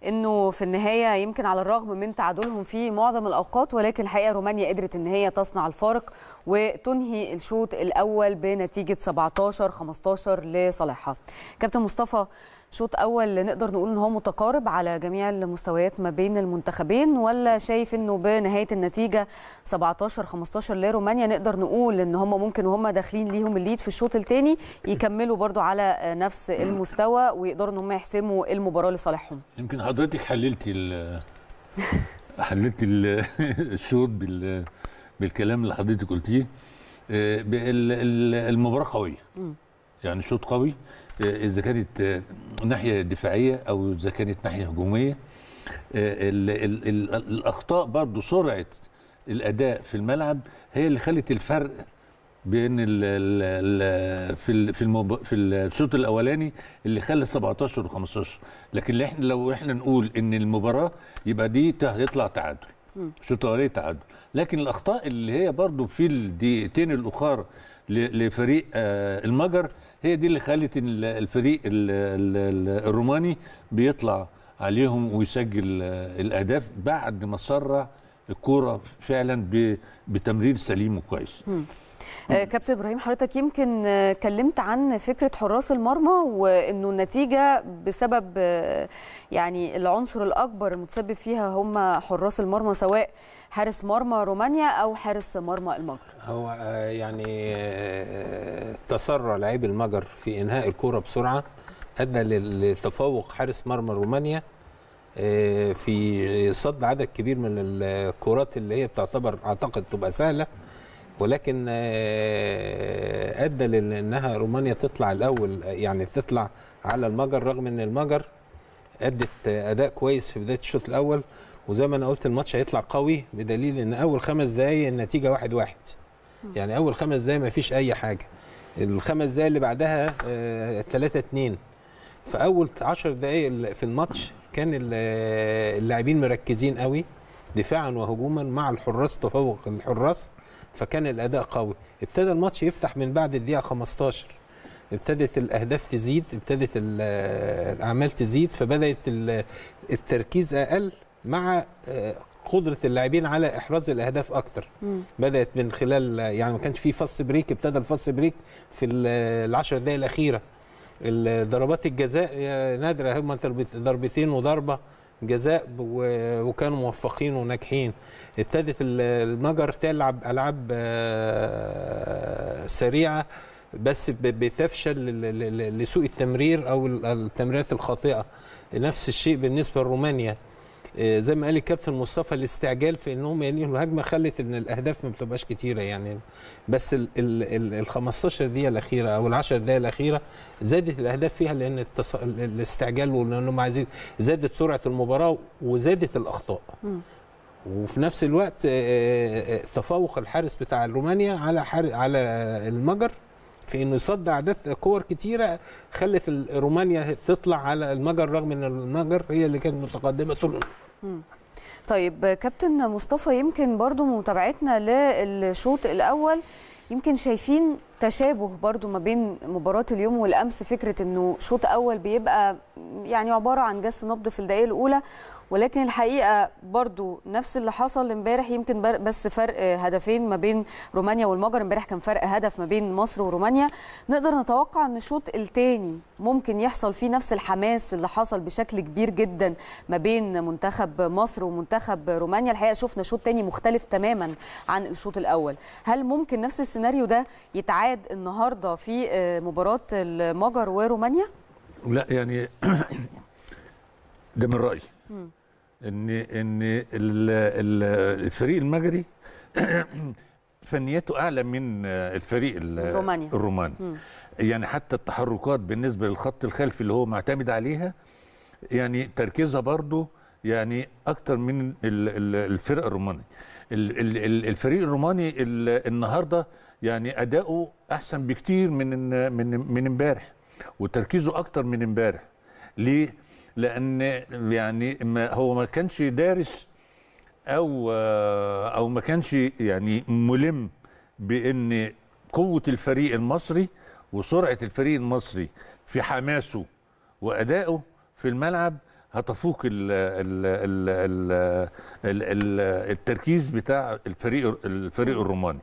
Speaker 1: انه في النهايه يمكن على الرغم من تعادلهم في معظم الاوقات ولكن الحقيقه رومانيا قدرت ان هي تصنع الفارق وتنهي الشوط الاول بنتيجه 17 15 لصالحها كابتن مصطفى شوط اول نقدر نقول ان هو متقارب على جميع المستويات ما بين المنتخبين ولا شايف انه بنهايه النتيجه 17 15 لرومانيا نقدر نقول ان هم ممكن وهم داخلين ليهم الليد في الشوط الثاني يكملوا برضو على نفس المستوى ويقدروا ان هم يحسموا المباراه لصالحهم
Speaker 2: يمكن حضرتك حللتي ال حللت الشوط بالكلام اللي حضرتك قلتيه آه، المباراه قويه يعني شوط قوي اذا كانت ناحيه دفاعيه او اذا كانت ناحيه هجوميه الاخطاء برضه سرعه الاداء في الملعب هي اللي خلت الفرق بين الـ الـ في في المب... في الشوط الاولاني اللي خلى 17 و15 لكن احنا لو احنا نقول ان المباراه يبقى دي هيطلع تعادل الشوط الاولاني تعادل لكن الاخطاء اللي هي برضو في الدقيقتين الاخر لفريق آه، المجر هي دي اللي خلت الفريق الروماني بيطلع عليهم ويسجل آه، الاهداف بعد ما سرع الكوره فعلا بتمرير سليم وكويس
Speaker 1: آه، كابتن ابراهيم حضرتك يمكن آه، كلمت عن فكره حراس المرمى وانه النتيجه بسبب آه، يعني العنصر الاكبر المتسبب فيها هم حراس المرمى سواء حارس مرمى رومانيا او حارس مرمى المجر
Speaker 3: هو يعني تسرع لاعبي المجر في انهاء الكره بسرعه ادى لتفوق حارس مرمى رومانيا في صد عدد كبير من الكرات اللي هي بتعتبر اعتقد تبقى سهله ولكن آه، ادى لانها رومانيا تطلع الاول يعني تطلع على المجر رغم ان المجر ادت اداء كويس في بدايه الشوط الاول وزي ما انا قلت الماتش هيطلع قوي بدليل ان اول خمس دقائق النتيجه واحد واحد يعني اول خمس دقائق ما فيش اي حاجه الخمس دقائق اللي بعدها 3 2 فاول 10 دقائق في الماتش كان آه، اللاعبين مركزين قوي دفاعا وهجوما مع الحراس تفوق الحراس فكان الاداء قوي ابتدى الماتش يفتح من بعد الدقيقه 15 ابتدت الاهداف تزيد ابتدت الاعمال تزيد فبدات التركيز اقل مع آه، قدره اللاعبين على احراز الاهداف اكتر مم. بدات من خلال يعني ما كانش في فاست بريك ابتدى الفاست بريك في العشر دقائق الاخيره ضربات الجزاء نادره هم ضربتين وضربه جزاء وكانوا موفقين وناجحين ابتدت المجر تلعب العاب آه، سريعه بس بتفشل لسوء التمرير او التمريرات الخاطئه نفس الشيء بالنسبه لرومانيا آه، زي ما قال الكابتن مصطفى الاستعجال في انهم ينهوا الهجمه خلت ان الاهداف ما بتبقاش كتيره يعني بس ال ال ال 15 دقيقه الاخيره او ال 10 دقائق الاخيره زادت الاهداف فيها لان التص... الاستعجال وانهم عايزين زادت سرعه المباراه وزادت الاخطاء م. وفي نفس الوقت آه، آه، تفوق الحارس بتاع رومانيا على حار... على المجر في انه يصد اعداد كور كتيره خلت رومانيا تطلع على المجر رغم ان المجر هي اللي كانت متقدمه طول
Speaker 1: طيب كابتن مصطفى يمكن برضو متابعتنا للشوط الأول يمكن شايفين تشابه برضو ما بين مباراة اليوم والأمس فكرة أنه شوط أول بيبقى يعني عبارة عن جس نبض في الدقيقة الأولى ولكن الحقيقه برضو نفس اللي حصل امبارح يمكن بس فرق هدفين ما بين رومانيا والمجر امبارح كان فرق هدف ما بين مصر ورومانيا نقدر نتوقع ان الشوط الثاني ممكن يحصل فيه نفس الحماس اللي حصل بشكل كبير جدا ما بين منتخب مصر ومنتخب رومانيا الحقيقه شفنا شوط ثاني مختلف تماما عن الشوط الاول هل ممكن نفس السيناريو ده يتعاد النهارده في آه، مباراه المجر ورومانيا
Speaker 2: لا يعني ده من رايي ان ان الفريق المجري فنيته اعلى من الفريق الروماني الروماني يعني حتى التحركات بالنسبه للخط الخلفي اللي هو معتمد عليها يعني تركيزها برضه يعني اكتر من الفرق الروماني الفريق الروماني النهارده يعني اداؤه احسن بكتير من من من امبارح وتركيزه اكتر من امبارح ليه لان يعني ما هو ما كانش دارس او آه، او ما كانش يعني ملم بان قوه الفريق المصري وسرعه الفريق المصري في حماسه وادائه في الملعب هتفوق الـ الـ الـ الـ الـ الـ التركيز بتاع الفريق الفريق الروماني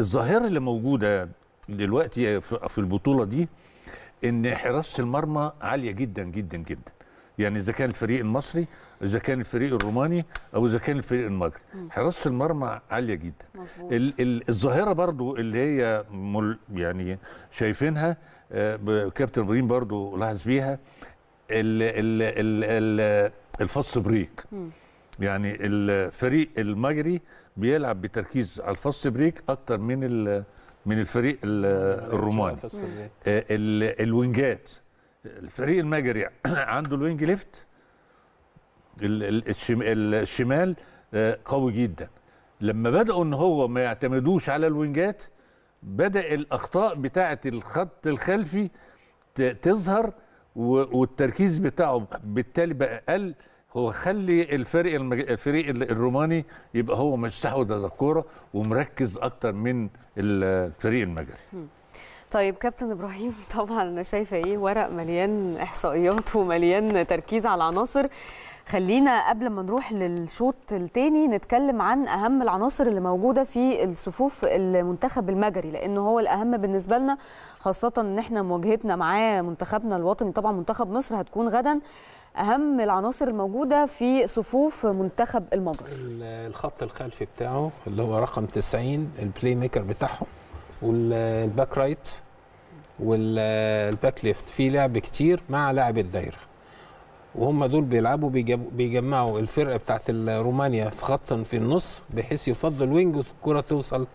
Speaker 2: الظاهره اللي موجوده دلوقتي في البطوله دي ان حراسه المرمى عاليه جدا جدا جدا يعني اذا كان الفريق المصري اذا كان الفريق الروماني او اذا كان الفريق المجري حراسه المرمى عاليه جدا مظبوط. الظاهره برضو اللي هي مل يعني شايفينها آه، كابتن ابراهيم برضو لاحظ بيها ال ال ال ال الفص بريك مم. يعني الفريق المجري بيلعب بتركيز على الفص بريك اكتر من من الفريق الروماني إيه. آه، الوينجات الفريق المجري عنده الوينج ليفت الشمال آه، قوي جدا لما بداوا ان هو ما يعتمدوش على الوينجات بدا الاخطاء بتاعه الخط الخلفي تظهر والتركيز بتاعه بالتالي بقى قل هو خلي الفريق الفريق الروماني يبقى هو مستحوذ على الكوره ومركز اكتر من الفريق المجري
Speaker 1: طيب كابتن ابراهيم طبعا انا شايفه ايه ورق مليان احصائيات ومليان تركيز على عناصر خلينا قبل ما نروح للشوط الثاني نتكلم عن اهم العناصر اللي موجوده في الصفوف المنتخب المجري لانه هو الاهم بالنسبه لنا خاصه ان احنا مواجهتنا معاه منتخبنا الوطني طبعا منتخب مصر هتكون غدا اهم العناصر الموجوده في صفوف منتخب المجر
Speaker 3: الخط الخلفي بتاعه اللي هو رقم 90 البلاي ميكر بتاعهم والباك رايت والباك ليفت في لعب كتير مع لاعب الدايره وهم دول بيلعبوا بيجمعوا الفرقه بتاعت رومانيا في خط في النص بحيث يفضل وينج والكره توصل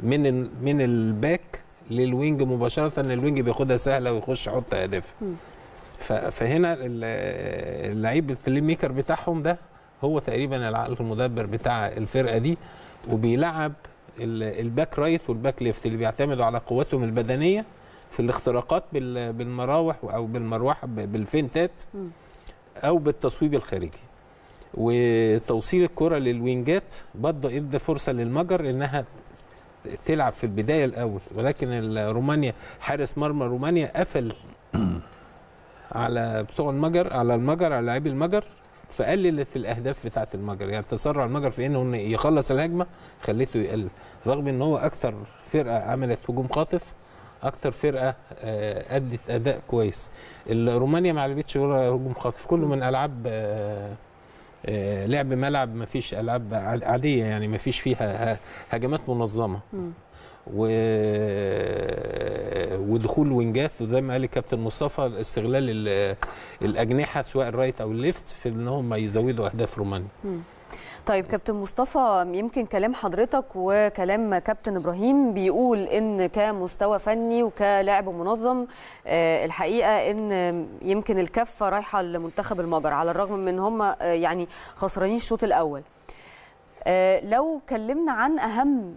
Speaker 3: من من الباك للوينج مباشره الوينج بياخدها سهله ويخش يحط اهدافه فهنا اللعيب البلاي ميكر بتاعهم ده هو تقريبا العقل المدبر بتاع الفرقه دي وبيلعب الباك رايت والباك ليفت اللي بيعتمدوا على قوتهم البدنيه في الاختراقات بالمراوح او بالمروحه بالفنتات او بالتصويب الخارجي وتوصيل الكره للوينجات برضه ادى إيه فرصه للمجر انها تلعب في البدايه الاول ولكن رومانيا حارس مرمى رومانيا قفل على بتوع المجر على المجر على لاعبي المجر فقللت الاهداف بتاعه المجر يعني تسرع المجر في انه يخلص الهجمه خليته يقل رغم ان هو اكثر فرقه عملت هجوم خاطف اكثر فرقه آه، ادت اداء كويس الرومانيا ما لعبتش هجوم خاطف كله من العاب آه، آه، لعب ملعب ما فيش العاب عاديه يعني ما فيش فيها هجمات منظمه و... ودخول وينجات وزي ما قال الكابتن مصطفى استغلال ال... الاجنحه سواء الرايت او الليفت في ان هم يزودوا اهداف رومانيا.
Speaker 1: طيب كابتن مصطفى يمكن كلام حضرتك وكلام كابتن ابراهيم بيقول ان كمستوى فني وكلاعب منظم آه، الحقيقه ان يمكن الكفه رايحه لمنتخب المجر على الرغم من ان هم آه، يعني خسرانين الشوط الاول. آه، لو كلمنا عن اهم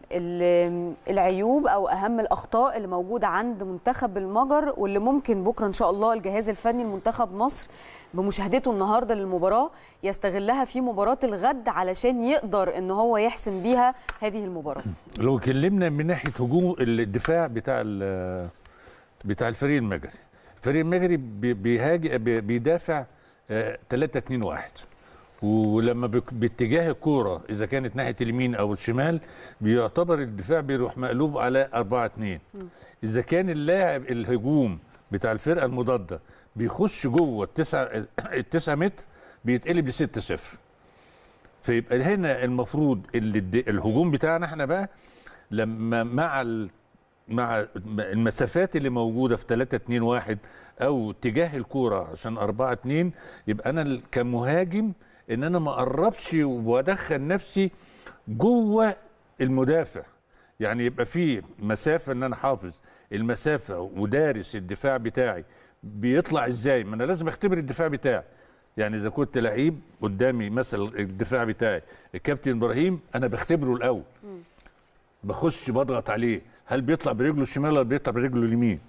Speaker 1: العيوب او اهم الاخطاء اللي موجوده عند منتخب المجر واللي ممكن بكره ان شاء الله الجهاز الفني لمنتخب مصر بمشاهدته النهارده للمباراه يستغلها في مباراه الغد علشان يقدر ان هو يحسم بيها هذه المباراه.
Speaker 2: لو كلمنا من ناحيه هجوم الدفاع بتاع بتاع الفريق المجري، الفريق المجري بيهاجم بيدافع 3 2 1 ولما باتجاه الكوره اذا كانت ناحيه اليمين او الشمال بيعتبر الدفاع بيروح مقلوب على 4 2 اذا كان اللاعب الهجوم بتاع الفرقه المضاده بيخش جوه التسعة التسعة متر بيتقلب ل 6 0 فيبقى هنا المفروض اللي الهجوم بتاعنا احنا بقى لما مع مع المسافات اللي موجوده في 3 2 1 او اتجاه الكوره عشان 4 2 يبقى انا كمهاجم ان انا ما اقربش وادخل نفسي جوه المدافع يعني يبقى في مسافه ان انا حافظ المسافه ودارس الدفاع بتاعي بيطلع ازاي ما انا لازم اختبر الدفاع بتاعي يعني اذا كنت لعيب قدامي مثلا الدفاع بتاعي الكابتن ابراهيم انا بختبره الاول بخش بضغط عليه هل بيطلع برجله الشمال ولا بيطلع برجله اليمين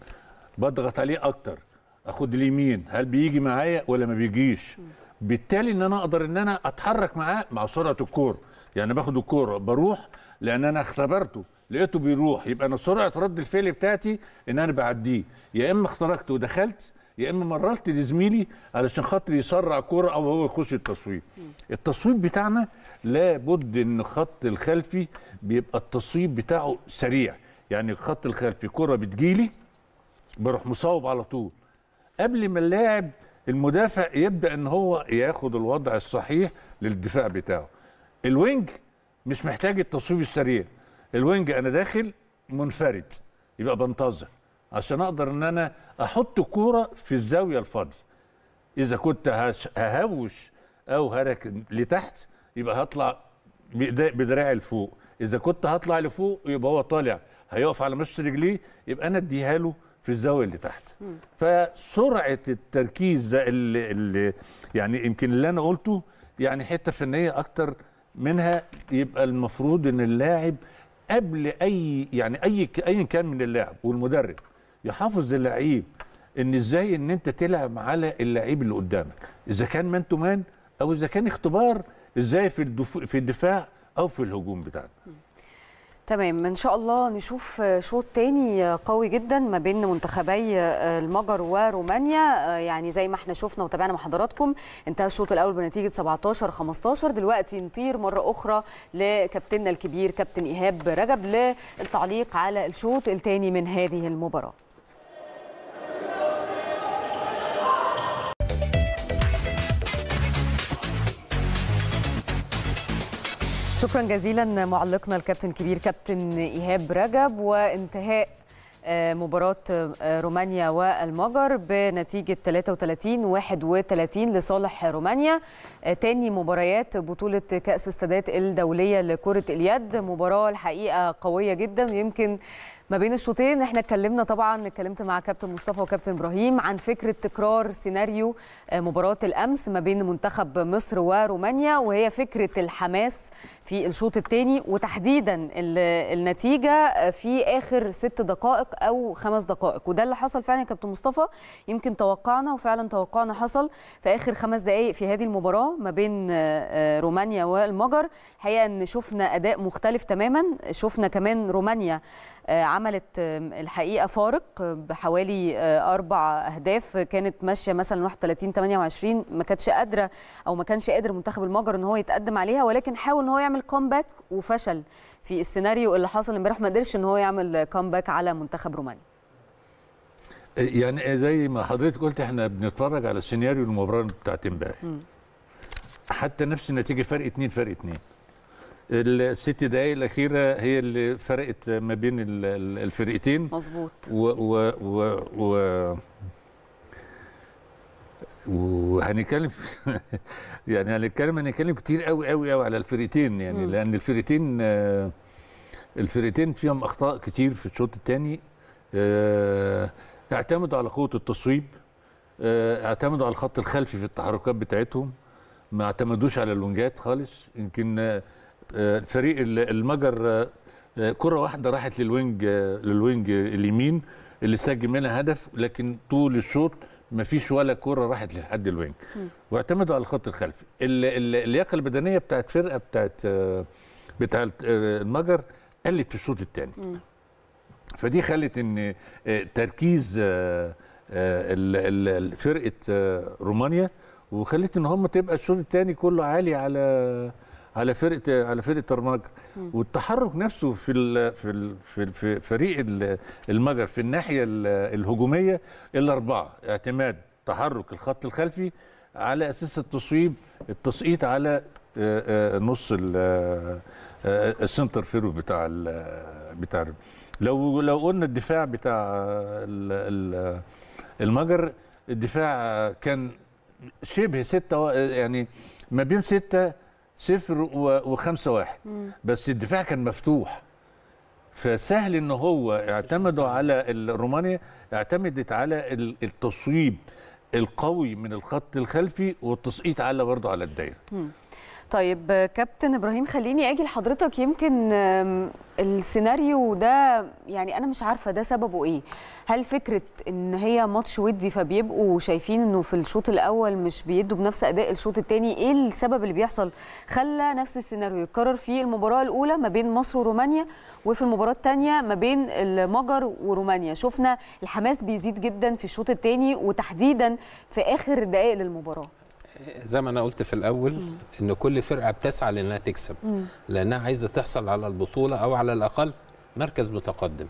Speaker 2: بضغط عليه اكتر اخد اليمين هل بيجي معايا ولا ما بيجيش بالتالي ان انا اقدر ان انا اتحرك معاه مع سرعه الكوره يعني باخد الكوره بروح لان انا اختبرته لقيته بيروح يبقى انا سرعه رد الفعل بتاعتي ان انا بعديه يا اما اخترقت ودخلت يا اما مررت لزميلي علشان خاطر يسرع كوره او هو يخش التصويب التصويب بتاعنا لابد ان الخط الخلفي بيبقى التصويب بتاعه سريع يعني الخط الخلفي كره بتجيلي بروح مصوب على طول قبل ما اللاعب المدافع يبدا ان هو ياخد الوضع الصحيح للدفاع بتاعه الوينج مش محتاج التصويب السريع الوينج انا داخل منفرد يبقى بنتظر عشان اقدر ان انا احط كوره في الزاويه الفاضيه اذا كنت ههوش او هركن لتحت يبقى هطلع بدراعي لفوق اذا كنت هطلع لفوق يبقى هو طالع هيقف على مش رجليه يبقى انا اديها له في الزاويه اللي تحت فسرعه التركيز اللي, اللي يعني يمكن اللي انا قلته يعني حته فنيه اكتر منها يبقى المفروض ان اللاعب قبل اي يعني اي ايا كان من اللاعب والمدرب يحافظ اللعيب ان ازاي ان انت تلعب على اللعيب اللي قدامك اذا كان مان تو مان او اذا كان اختبار ازاي في الدفاع او في الهجوم
Speaker 1: بتاعنا تمام ان شاء الله نشوف شوط تاني قوي جدا ما بين منتخبي المجر ورومانيا يعني زي ما احنا شفنا وتابعنا مع حضراتكم انتهى الشوط الاول بنتيجه 17 15 دلوقتي نطير مره اخرى لكابتننا الكبير كابتن ايهاب رجب للتعليق على الشوط الثاني من هذه المباراه شكرا جزيلا معلقنا الكابتن كبير كابتن ايهاب رجب وانتهاء آه، مباراة آه، رومانيا والمجر بنتيجة 33 31 لصالح رومانيا آه، تاني مباريات بطولة كأس السادات الدولية لكرة اليد مباراة الحقيقة قوية جدا يمكن ما بين الشوطين احنا اتكلمنا طبعا اتكلمت مع كابتن مصطفى وكابتن ابراهيم عن فكره تكرار سيناريو آه، مباراه الامس ما بين منتخب مصر ورومانيا وهي فكره الحماس في الشوط الثاني وتحديدا النتيجه آه، في اخر ست دقائق او خمس دقائق وده اللي حصل فعلا يا كابتن مصطفى يمكن توقعنا وفعلا توقعنا حصل في اخر خمس دقائق في هذه المباراه ما بين آه، رومانيا والمجر الحقيقه ان شفنا اداء مختلف تماما شفنا كمان رومانيا آه، عملت آه، الحقيقه فارق آه، بحوالي اربع اهداف كانت ماشيه مثلا 31 28 ما كانتش قادره او ما كانش قادر منتخب المجر ان هو يتقدم عليها ولكن حاول ان هو يعمل كومباك وفشل في السيناريو اللي حصل امبارح ما قدرش ان هو يعمل كومباك على منتخب رومانيا
Speaker 2: يعني زي ما حضرتك قلت احنا بنتفرج على سيناريو المباراه بتاعت امبارح حتى نفس النتيجه فرق اتنين فرق اتنين الست دقائق الاخيره هي اللي فرقت ما بين الفرقتين مظبوط و, و, و, و وهنتكلم يعني هنتكلم هنتكلم كتير قوي قوي قوي على الفرقتين يعني م. لان الفرقتين الفرقتين فيهم اخطاء كتير في الشوط الثاني آه، اعتمدوا على قوه التصويب آه، اعتمدوا على الخط الخلفي في التحركات بتاعتهم ما اعتمدوش على اللونجات خالص يمكن فريق المجر آه، كره واحده راحت للوينج آه، للوينج اليمين اللي سجل منها هدف لكن طول الشوط ما فيش ولا كره راحت لحد الوينج واعتمدوا على الخط الخلفي اللياقه البدنيه بتاعت فرقه بتاعت آه، بتاعت المجر قلت في الشوط الثاني فدي خلت ان تركيز فرقه رومانيا وخلت ان هم تبقى الشوط الثاني كله عالي على على فرقه على فرقه المجر والتحرك نفسه في الـ في الـ في, في فريق المجر في الناحيه الهجوميه الاربعه اعتماد تحرك الخط الخلفي على اساس التصويب التسقيط على آه، آه، نص آه، السنتر فيرو بتاع الـ بتاع الـ لو لو قلنا الدفاع بتاع الـ المجر الدفاع كان شبه ستة يعني ما بين ستة صفر وخمسة واحد بس الدفاع كان مفتوح فسهل ان هو اعتمدوا على رومانيا اعتمدت على التصويب القوي من الخط الخلفي والتسقيط على برضه على الدايره
Speaker 1: طيب كابتن ابراهيم خليني اجي لحضرتك يمكن السيناريو ده يعني انا مش عارفه ده سببه ايه هل فكره ان هي ماتش ودي فبيبقوا شايفين انه في الشوط الاول مش بيدوا بنفس اداء الشوط الثاني ايه السبب اللي بيحصل خلى نفس السيناريو يتكرر في المباراه الاولى ما بين مصر ورومانيا وفي المباراه الثانيه ما بين المجر ورومانيا شفنا الحماس بيزيد جدا في الشوط الثاني وتحديدا في اخر دقائق للمباراه
Speaker 3: زي ما انا قلت في الاول ان كل فرقه بتسعى لانها تكسب لانها عايزه تحصل على البطوله او على الاقل مركز متقدم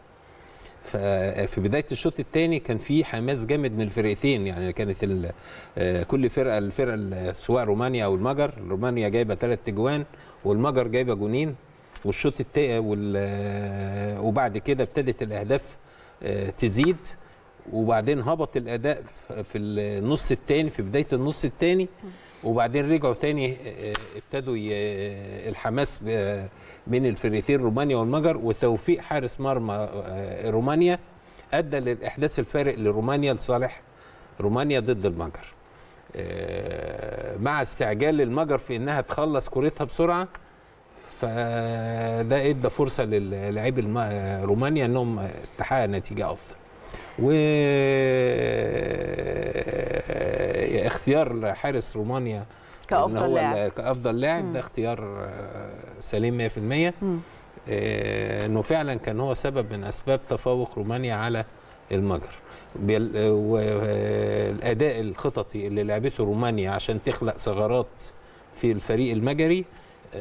Speaker 3: ففي بدايه الشوط الثاني كان في حماس جامد من الفرقتين يعني كانت آه، كل فرقه الفرقه سواء رومانيا او المجر رومانيا جايبه ثلاث تجوان والمجر جايبه جونين والشوط الثاني آه، وبعد كده ابتدت الاهداف آه، تزيد وبعدين هبط الاداء في النص الثاني في بدايه النص الثاني وبعدين رجعوا تاني آه، آه، ابتدوا آه، الحماس بين الفريقين رومانيا والمجر وتوفيق حارس مرمى رومانيا ادى للاحداث الفارق لرومانيا لصالح رومانيا ضد المجر مع استعجال المجر في انها تخلص كورتها بسرعه فده ادى فرصه للاعبي رومانيا انهم تحقق نتيجه افضل و آه، اختيار حارس رومانيا
Speaker 5: كافضل لاعب
Speaker 3: كافضل لاعب ده اختيار آه، سليم 100% آه، انه فعلا كان هو سبب من اسباب تفوق رومانيا على المجر والاداء الخططي اللي لعبته رومانيا عشان تخلق ثغرات في الفريق المجري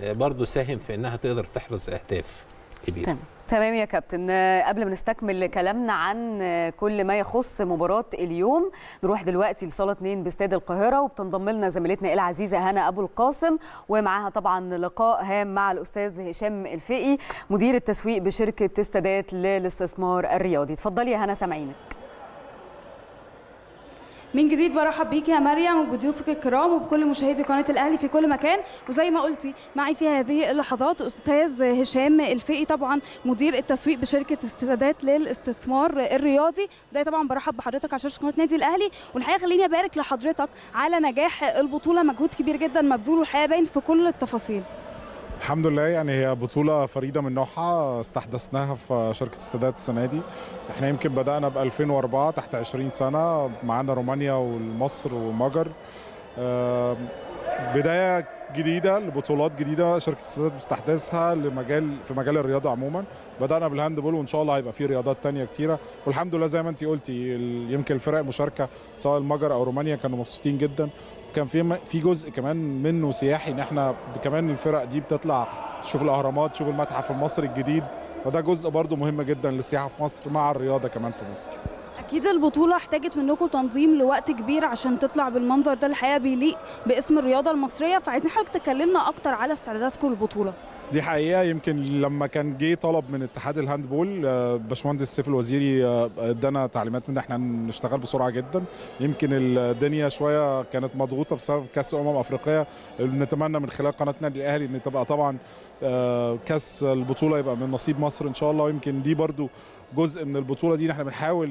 Speaker 3: برضه ساهم في انها تقدر تحرز اهداف كبيره
Speaker 1: تمام. تمام يا كابتن آه، قبل ما نستكمل كلامنا عن آه، كل ما يخص مباراه اليوم نروح دلوقتي لصاله 2 باستاد القاهره وبتنضم لنا زميلتنا العزيزه هنا ابو القاسم ومعاها طبعا لقاء هام مع الاستاذ هشام الفقي مدير التسويق بشركه استادات للاستثمار الرياضي اتفضلي يا هنا سامعينك
Speaker 4: من جديد برحب بيكي يا مريم وبضيوفك الكرام وبكل مشاهدي قناه الاهلي في كل مكان وزي ما قلتي معي في هذه اللحظات استاذ هشام الفقي طبعا مدير التسويق بشركه استسداد للاستثمار الرياضي ده طبعا برحب بحضرتك على شاشه قناه نادي الاهلي والحقيقه خليني ابارك لحضرتك على نجاح البطوله مجهود كبير جدا مبذول والحقيقه باين في كل التفاصيل
Speaker 5: الحمد لله يعني هي بطولة فريدة من نوعها استحدثناها في شركة السادات السنة دي احنا يمكن بدأنا ب 2004 تحت 20 سنة معانا رومانيا ومصر ومجر آه، بداية جديدة لبطولات جديدة شركة السادات مستحدثها لمجال في مجال الرياضة عموما بدأنا بالهاند بول وإن شاء الله هيبقى في رياضات تانية كتيرة والحمد لله زي ما أنت قلتي يمكن الفرق المشاركة سواء المجر أو رومانيا كانوا مبسوطين جدا كان في في جزء كمان منه سياحي ان احنا كمان الفرق دي بتطلع تشوف الاهرامات تشوف المتحف المصري الجديد فده جزء برضو مهم جدا للسياحه في مصر مع الرياضه كمان في مصر
Speaker 4: اكيد البطوله احتاجت منكم تنظيم لوقت كبير عشان تطلع بالمنظر ده الحقيقه بيليق باسم الرياضه المصريه فعايزين حضرتك تكلمنا اكتر على استعداداتكم للبطوله
Speaker 5: دي حقيقه يمكن لما كان جه طلب من اتحاد الهاندبول آه، باشمهندس سيف الوزيري آه، ادانا تعليمات ان احنا نشتغل بسرعه جدا يمكن الدنيا شويه كانت مضغوطه بسبب كاس امم افريقيا نتمنى من خلال قناه النادي الاهلي ان تبقى طبعا آه، كاس البطوله يبقى من نصيب مصر ان شاء الله ويمكن دي برضو جزء من البطوله دي احنا بنحاول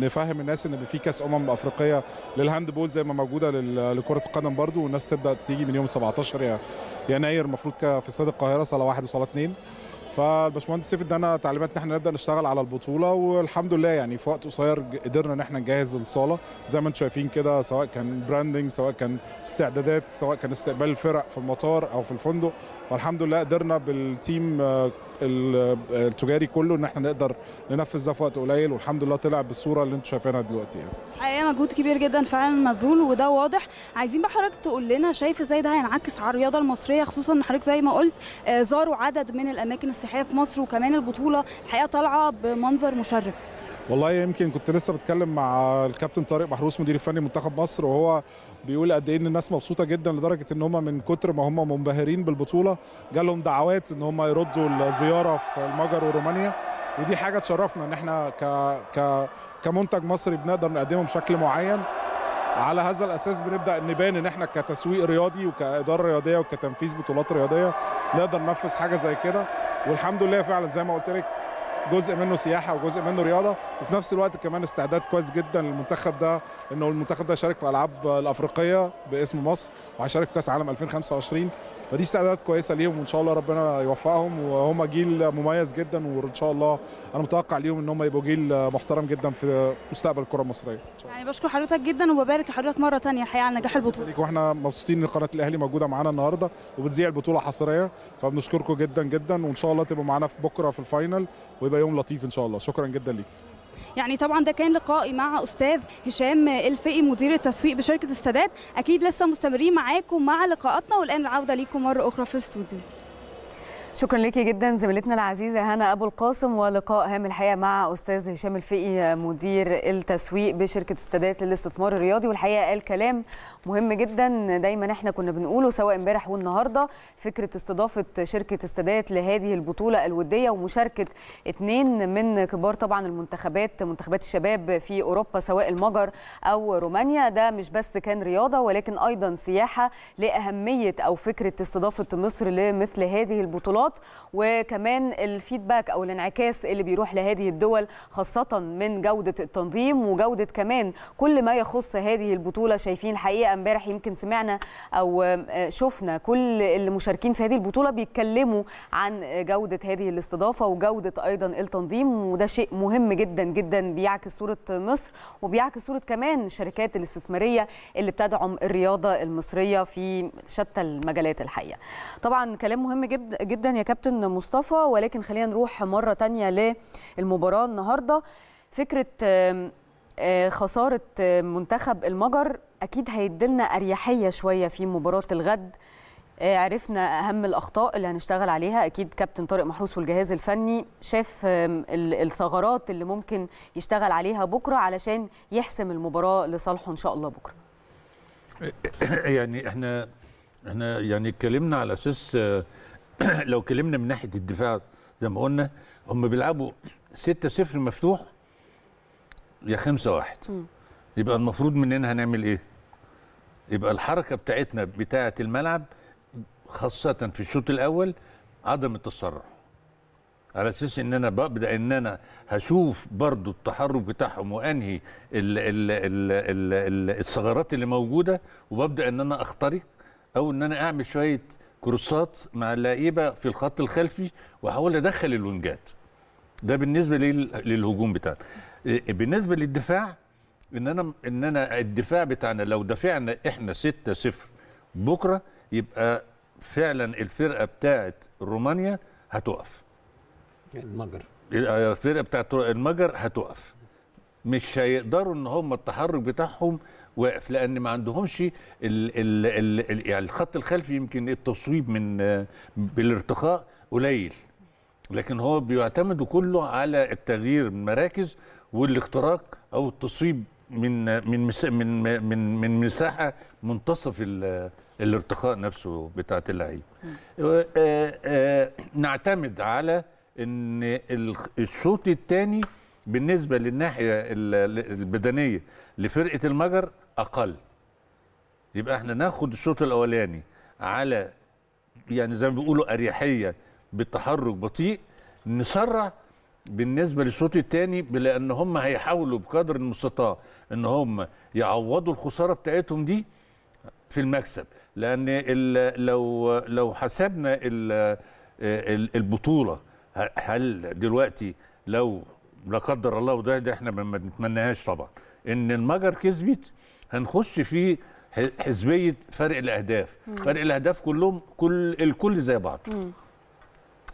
Speaker 5: نفهم الناس ان في كاس امم افريقيه للهاندبول زي ما موجوده لكره القدم برضو والناس تبدا تيجي من يوم 17 يعني يناير المفروض في استاد القاهره صلاه واحد وصلاه اثنين فالباشمهندس سيف ادانا تعليمات ان احنا نبدا نشتغل على البطوله والحمد لله يعني في وقت قصير قدرنا ان احنا نجهز الصاله زي ما انتم شايفين كده سواء كان براندنج سواء كان استعدادات سواء كان استقبال الفرق في المطار او في الفندق فالحمد لله قدرنا بالتيم آه، آه، التجاري كله ان احنا نقدر ننفذ ده في وقت قليل والحمد لله طلع بالصوره اللي انتم شايفينها دلوقتي يعني.
Speaker 4: الحقيقه مجهود كبير جدا فعلا مبذول وده واضح عايزين بقى حضرتك تقول لنا شايف ازاي ده هينعكس على الرياضه المصريه خصوصا ان حضرتك زي ما قلت آه، زاروا عدد من الاماكن الصحيه في مصر وكمان البطوله الحقيقه طالعه بمنظر مشرف
Speaker 5: والله يمكن كنت لسه بتكلم مع الكابتن طارق محروس مدير الفني منتخب مصر وهو بيقول قد ايه ان الناس مبسوطه جدا لدرجه ان هم من كتر ما هم منبهرين بالبطوله جالهم دعوات ان هم يردوا الزياره في المجر ورومانيا ودي حاجه تشرفنا ان احنا ك ك كمنتج مصري بنقدر نقدمه بشكل معين على هذا الاساس بنبدا نبان ان احنا كتسويق رياضي وكاداره رياضيه وكتنفيذ بطولات رياضيه نقدر ننفذ حاجه زي كده والحمد لله فعلا زي ما قلت لك جزء منه سياحه وجزء منه رياضه وفي نفس الوقت كمان استعداد كويس جدا للمنتخب ده انه المنتخب ده شارك في الالعاب الافريقيه باسم مصر وهيشارك في كاس عالم 2025 فدي استعدادات كويسه ليهم وان شاء الله ربنا يوفقهم وهم جيل مميز جدا وان شاء الله انا متوقع ليهم ان هم يبقوا جيل محترم جدا في مستقبل الكره المصريه
Speaker 4: يعني بشكر حضرتك جدا وببارك لحضرتك مره ثانيه الحقيقه على نجاح البطوله
Speaker 5: واحنا مبسوطين ان قناه الاهلي موجوده معانا النهارده وبتذيع البطوله حصريه فبنشكركم جدا جدا وان شاء الله تبقوا معانا في بكره في الفاينل ويبقى يوم لطيف ان شاء الله شكرا جدا ليك
Speaker 4: يعني طبعا ده كان لقائي مع استاذ هشام الفقي مدير التسويق بشركه السادات اكيد
Speaker 1: لسه مستمرين معاكم مع لقاءاتنا والان العوده ليكم مره اخرى في الاستوديو شكرا لك جدا زميلتنا العزيزه هنا ابو القاسم ولقاء هام الحقيقه مع استاذ هشام الفقي مدير التسويق بشركه استادات للاستثمار الرياضي والحقيقه قال كلام مهم جدا دايما احنا كنا بنقوله سواء امبارح والنهارده فكره استضافه شركه استادات لهذه البطوله الوديه ومشاركه اثنين من كبار طبعا المنتخبات منتخبات الشباب في اوروبا سواء المجر او رومانيا ده مش بس كان رياضه ولكن ايضا سياحه لاهميه او فكره استضافه مصر لمثل هذه البطولات البطولات وكمان الفيدباك او الانعكاس اللي بيروح لهذه الدول خاصه من جوده التنظيم وجوده كمان كل ما يخص هذه البطوله شايفين حقيقه امبارح يمكن سمعنا او آه، شفنا كل المشاركين في هذه البطوله بيتكلموا عن جوده هذه الاستضافه وجوده ايضا التنظيم وده شيء مهم جدا جدا بيعكس صوره مصر وبيعكس صوره كمان الشركات الاستثماريه اللي بتدعم الرياضه المصريه في شتى المجالات الحقيقه. طبعا كلام مهم جدا جدا يا كابتن مصطفى ولكن خلينا نروح مره تانية للمباراه النهارده فكره آه، خساره آه، منتخب المجر اكيد هيدلنا اريحيه شويه في مباراه الغد آه، عرفنا اهم الاخطاء اللي هنشتغل عليها اكيد كابتن طارق محروس والجهاز الفني شاف الثغرات اللي ممكن يشتغل عليها بكره علشان يحسم المباراه لصالحه ان شاء الله بكره
Speaker 6: إيه،
Speaker 2: إيه، يعني احنا احنا يعني اتكلمنا على اساس لو كلمنا من ناحيه الدفاع زي ما قلنا هم بيلعبوا 6 0 مفتوح يا 5 1 يبقى المفروض مننا هنعمل ايه؟ يبقى الحركه بتاعتنا بتاعه الملعب خاصه في الشوط الاول عدم التسرع على اساس ان انا ببدا ان انا هشوف برضو التحرك بتاعهم وانهي ال ال ال الثغرات اللي موجوده وببدا ان انا اخترق او ان انا اعمل شويه كروسات مع اللعيبه في الخط الخلفي واحاول ادخل الونجات ده بالنسبه للهجوم بتاعنا إيه، بالنسبه للدفاع ان انا ان انا الدفاع بتاعنا لو دفعنا احنا 6 0 بكره يبقى فعلا الفرقه بتاعه رومانيا هتقف المجر آه، الفرقه بتاعه المجر هتقف مش هيقدروا ان هم التحرك بتاعهم واقف لان ما عندهمش ال ال ال يعني الخط الخلفي يمكن التصويب من بالارتخاء قليل لكن هو بيعتمد كله على التغيير من مراكز والاختراق او التصويب من من من من, من مساحه منتصف الارتخاء نفسه بتاعه اللعيب آه، آه، نعتمد على ان الشوط الثاني بالنسبه للناحيه البدنيه لفرقه المجر اقل يبقى احنا ناخد الشوط الاولاني على يعني زي ما بيقولوا اريحيه بالتحرك بطيء نسرع بالنسبه للشوط الثاني لان هم هيحاولوا بقدر المستطاع ان هم يعوضوا الخساره بتاعتهم دي في المكسب لان لو لو حسبنا البطوله هل دلوقتي لو لا قدر الله وده ده احنا ما نتمناهاش طبعا ان المجر كسبت هنخش في حزبيه فرق الاهداف مم. فرق الاهداف كلهم كل الكل زي بعضه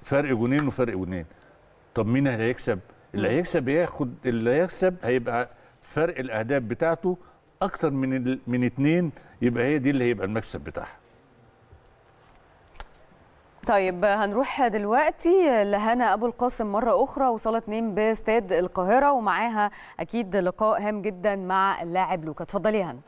Speaker 2: فرق جونين وفرق جونين طب مين اللي هيكسب اللي هيكسب ياخد اللي هيكسب هيبقى فرق الاهداف بتاعته اكتر من من اتنين يبقى هي دي اللي هيبقى المكسب بتاعها
Speaker 1: طيب هنروح دلوقتي لهنا ابو القاسم مره اخرى وصلت نيم باستاد القاهره ومعاها اكيد لقاء هام جدا مع اللاعب لوكا اتفضلي يا هنا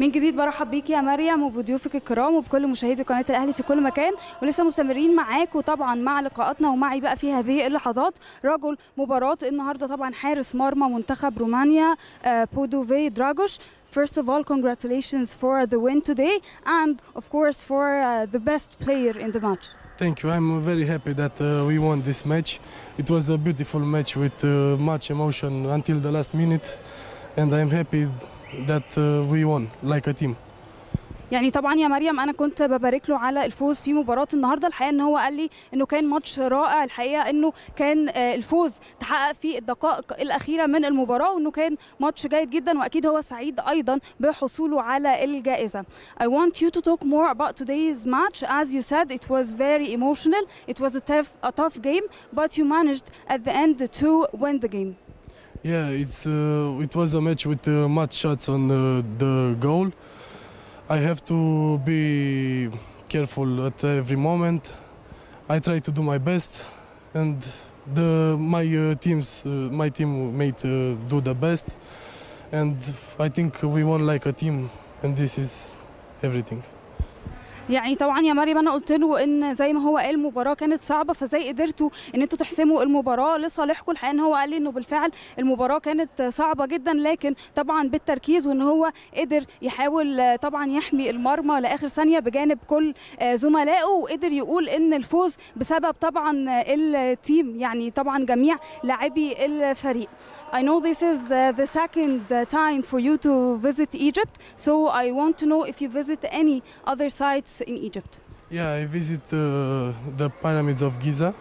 Speaker 1: من جديد برحب بيكي يا مريم وبضيوفك الكرام وبكل مشاهدي قناه الاهلي في
Speaker 4: كل مكان ولسه مستمرين معاك وطبعا مع لقاءاتنا ومعي بقى في هذه اللحظات رجل مباراه النهارده طبعا حارس مرمى منتخب رومانيا بودوفي دراجوش First of all, congratulations for the win today and of course for uh, the best player in the match.
Speaker 7: Thank you. I'm very happy that uh, we won this match. It was a beautiful match with uh, much emotion until the last minute, and I'm happy that uh, we won like a team.
Speaker 4: يعني طبعا يا مريم انا كنت ببارك له على الفوز في مباراه النهارده الحقيقه ان هو قال لي انه كان ماتش رائع الحقيقه انه كان آه، الفوز تحقق في الدقائق الاخيره من المباراه وانه كان ماتش جيد جدا واكيد هو سعيد ايضا بحصوله على الجائزه I want you to talk more about today's match as you said it was very emotional it was a tough a tough game but you managed at the end to win the game
Speaker 7: Yeah, it's uh, it was a match with uh, much shots on uh, the goal. I have to be careful at every moment. I try to do my best, and the my uh, teams, uh, my teammate uh, do the best, and I think we won like a team, and this is everything.
Speaker 4: يعني طبعا يا مريم انا قلت له ان زي ما هو قال المباراه كانت صعبه فازاي قدرتوا ان انتوا تحسموا المباراه لصالحكم الحقيقه ان هو قال لي انه بالفعل المباراه كانت صعبه جدا لكن طبعا بالتركيز وان هو قدر يحاول طبعا يحمي المرمى لاخر ثانيه بجانب كل زملائه وقدر يقول ان الفوز بسبب طبعا التيم يعني طبعا جميع لاعبي الفريق I know this is the second time for you to visit Egypt so I want to know if you visit any other sites in Egypt?
Speaker 7: Yeah, I visit uh, the pyramids of Giza.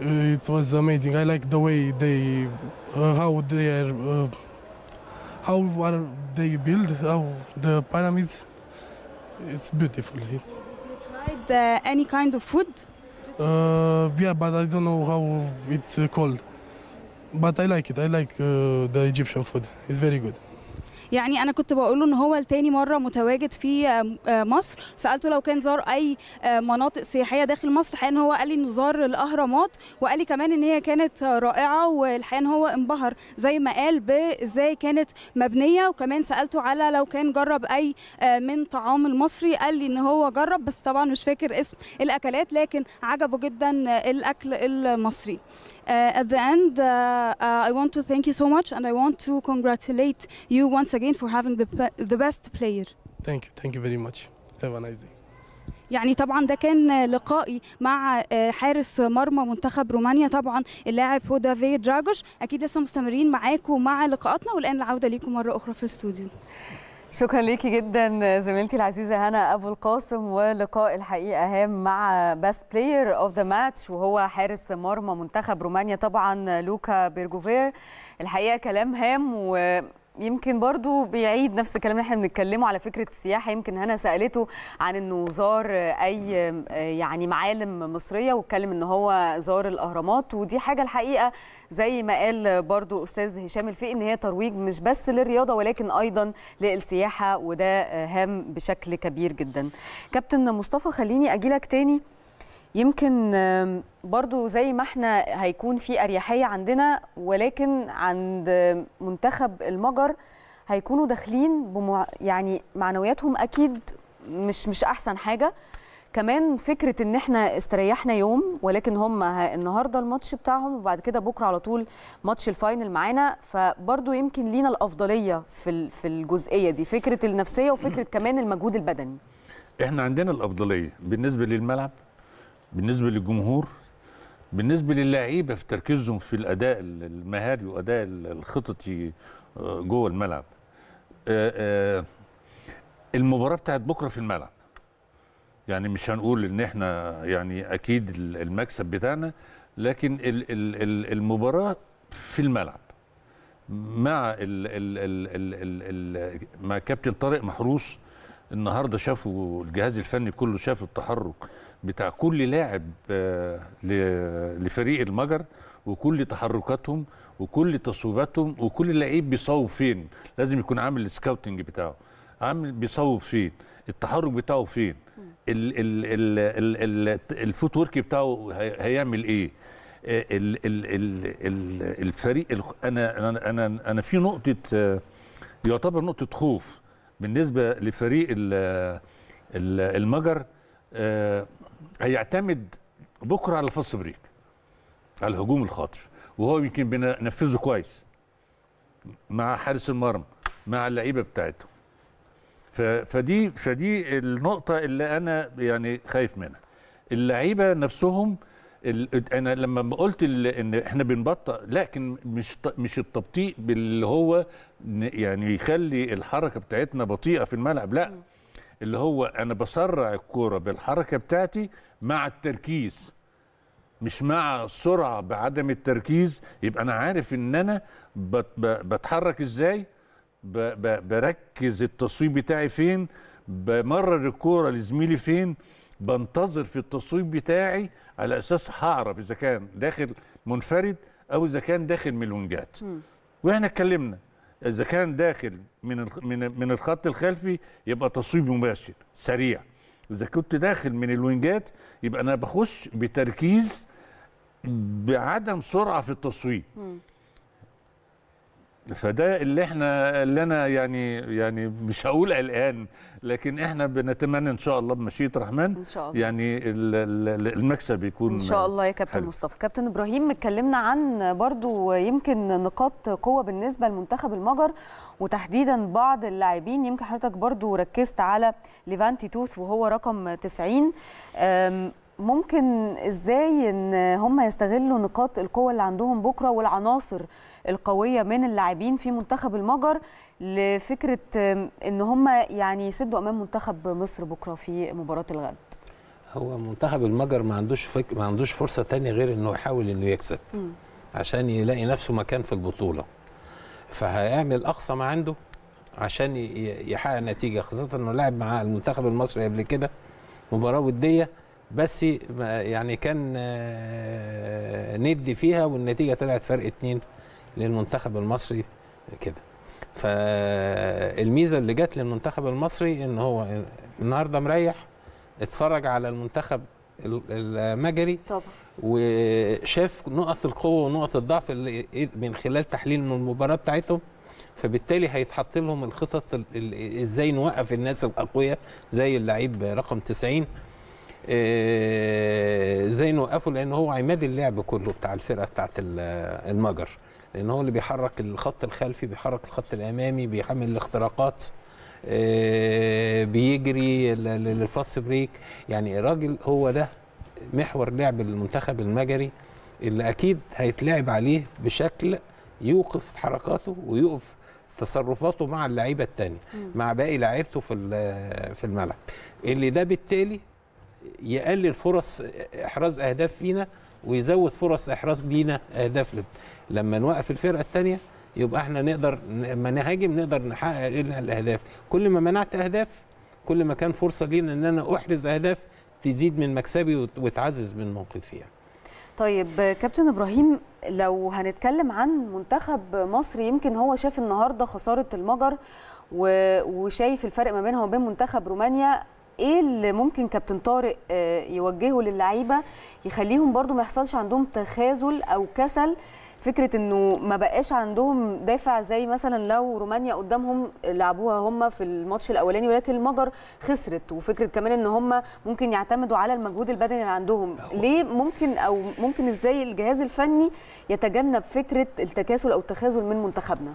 Speaker 7: Uh, it was amazing. I like the way they, uh, how they are, uh, how are they build, how the pyramids. It's beautiful. It's. Did
Speaker 4: you try uh, any kind of food?
Speaker 7: yeah, but I don't know how it's called. But I like it. I like the Egyptian food. It's very good.
Speaker 4: يعني انا كنت بقول له ان هو لتاني مره متواجد في آه، آه، مصر سالته لو كان زار اي آه، مناطق سياحيه داخل مصر الحقيقه ان هو قال لي انه زار الاهرامات وقال لي كمان ان هي كانت رائعه والحقيقه ان هو انبهر زي ما قال بازاي كانت مبنيه وكمان سالته على لو كان جرب اي من طعام المصري قال لي ان هو جرب بس طبعا مش فاكر اسم الاكلات لكن عجبه جدا الاكل المصري uh, at the end uh, uh, I want to thank you so much and I want to congratulate you once again for having the, the best player.
Speaker 7: Thank you, thank you very much. Have a nice day.
Speaker 4: يعني طبعا ده كان لقائي مع آه، حارس مرمى منتخب رومانيا طبعا اللاعب هودا في دراجوش اكيد لسه مستمرين معاكم مع لقاءاتنا والان العوده ليكم مره اخرى في الاستوديو
Speaker 1: شكرا ليكي جدا زميلتي العزيزه هنا ابو القاسم ولقاء الحقيقه هام مع بس بلاير اوف ذا ماتش وهو حارس مرمى منتخب رومانيا طبعا لوكا بيرجوفير الحقيقه كلام هام و يمكن برضو بيعيد نفس الكلام اللي احنا بنتكلمه على فكره السياحه يمكن هنا سالته عن انه زار اي يعني معالم مصريه واتكلم ان هو زار الاهرامات ودي حاجه الحقيقه زي ما قال برضو استاذ هشام الفقي ان هي ترويج مش بس للرياضه ولكن ايضا للسياحه وده هام بشكل كبير جدا كابتن مصطفى خليني اجي لك تاني يمكن برضو زي ما احنا هيكون في أريحية عندنا ولكن عند منتخب المجر هيكونوا داخلين بمع... يعني معنوياتهم أكيد مش مش أحسن حاجة كمان فكره ان احنا استريحنا يوم ولكن هم النهارده الماتش بتاعهم وبعد كده بكره على طول ماتش الفاينل معانا فبرضه يمكن لينا الافضليه في في الجزئيه دي فكره النفسيه وفكره كمان المجهود البدني
Speaker 2: احنا عندنا الافضليه بالنسبه للملعب بالنسبه للجمهور بالنسبه للعيبه في تركيزهم في الاداء المهاري واداء الخططي آه، جوه الملعب آه، آه، المباراه بتاعت بكره في الملعب يعني مش هنقول ان احنا يعني اكيد المكسب بتاعنا لكن المباراه في الملعب مع ال ال ال ال الـ مع كابتن طارق محروس النهارده شافوا الجهاز الفني كله شاف التحرك بتاع كل لاعب آه، لفريق المجر وكل تحركاتهم وكل تصويباتهم وكل لعيب بيصوب فين لازم يكون عامل السكاوتنج بتاعه عامل بيصوب فين التحرك بتاعه فين ال ال ال ال ال الفوت ورك بتاعه هيعمل ايه آه، ال ال ال الفريق انا انا انا انا في نقطه آه، يعتبر نقطه خوف بالنسبه لفريق المجر هيعتمد بكره على فص بريك على الهجوم الخاطر وهو يمكن بينفذه كويس مع حارس المرمى مع اللعيبه بتاعته فدي فدي النقطه اللي انا يعني خايف منها اللعيبه نفسهم انا لما قلت ان احنا بنبطئ لكن مش مش التبطيء باللي هو يعني يخلي الحركه بتاعتنا بطيئه في الملعب لا اللي هو انا بسرع الكوره بالحركه بتاعتي مع التركيز مش مع سرعه بعدم التركيز يبقى انا عارف ان انا بتحرك ازاي بركز التصويب بتاعي فين بمرر الكوره لزميلي فين بنتظر في التصويب بتاعي على اساس هعرف اذا كان داخل منفرد او اذا كان داخل ملونجات واحنا اتكلمنا اذا كان داخل من من من الخط الخلفي يبقى تصويب مباشر سريع اذا كنت داخل من الوينجات يبقى انا بخش بتركيز بعدم سرعه في التصويب فده اللي احنا اللي انا يعني يعني مش هقول قلقان لكن احنا بنتمنى ان شاء الله بمشيئه الرحمن ان شاء الله يعني المكسب يكون ان شاء الله يا كابتن حلو.
Speaker 1: مصطفى كابتن ابراهيم اتكلمنا عن برضو يمكن نقاط قوه بالنسبه لمنتخب المجر وتحديدا بعض اللاعبين يمكن حضرتك برضو ركزت على ليفانتي توث وهو رقم 90 ممكن ازاي ان هم يستغلوا نقاط القوه اللي عندهم بكره والعناصر القويه من اللاعبين في منتخب المجر لفكره ان هم يعني يسدوا امام منتخب مصر بكره في مباراه الغد
Speaker 3: هو منتخب المجر ما عندوش فك... ما عندوش فرصه تانية غير انه يحاول انه يكسب م. عشان يلاقي نفسه مكان في البطوله فهيعمل اقصى ما عنده عشان يحقق نتيجه خاصه انه لعب مع المنتخب المصري قبل كده مباراه وديه بس يعني كان آه، ندي فيها والنتيجه طلعت فرق اتنين للمنتخب المصري كده فالميزه اللي جت للمنتخب المصري ان هو النهارده مريح اتفرج على المنتخب المجري طبعا وشاف نقط القوه ونقط الضعف اللي إيه من خلال تحليل من المباراه بتاعتهم فبالتالي هيتحط لهم الخطط ازاي نوقف الناس الاقوياء زي اللعيب رقم 90 ازاي آه، نوقفه لان هو عماد اللعب كله بتاع الفرقه بتاعه المجر لان هو اللي بيحرك الخط الخلفي بيحرك الخط الامامي بيحمل الاختراقات آه، بيجري للفاست بريك يعني الراجل هو ده محور لعب المنتخب المجري اللي اكيد هيتلعب عليه بشكل يوقف حركاته ويوقف تصرفاته مع اللعيبه الثانيه مع باقي لعيبته في في الملعب اللي ده بالتالي يقلل فرص احراز اهداف فينا ويزود فرص احراز لينا اهداف لنا. لما نوقف الفرقه الثانيه يبقى احنا نقدر لما نهاجم نقدر نحقق لنا الاهداف كل ما منعت اهداف كل ما كان فرصه لينا ان انا احرز اهداف تزيد من مكسبي وتعزز من موقفي يعني.
Speaker 1: طيب كابتن ابراهيم لو هنتكلم عن منتخب مصر يمكن هو شاف النهارده خساره المجر وشايف الفرق ما بينها وبين منتخب رومانيا ايه اللي ممكن كابتن طارق آه، يوجهه للعيبه يخليهم برضو ما يحصلش عندهم تخاذل او كسل فكره انه ما بقاش عندهم دافع زي مثلا لو رومانيا قدامهم لعبوها هم في الماتش الاولاني ولكن المجر خسرت وفكره كمان ان هم ممكن يعتمدوا على المجهود البدني اللي عندهم ليه ممكن او ممكن ازاي الجهاز الفني يتجنب فكره التكاسل او التخاذل من منتخبنا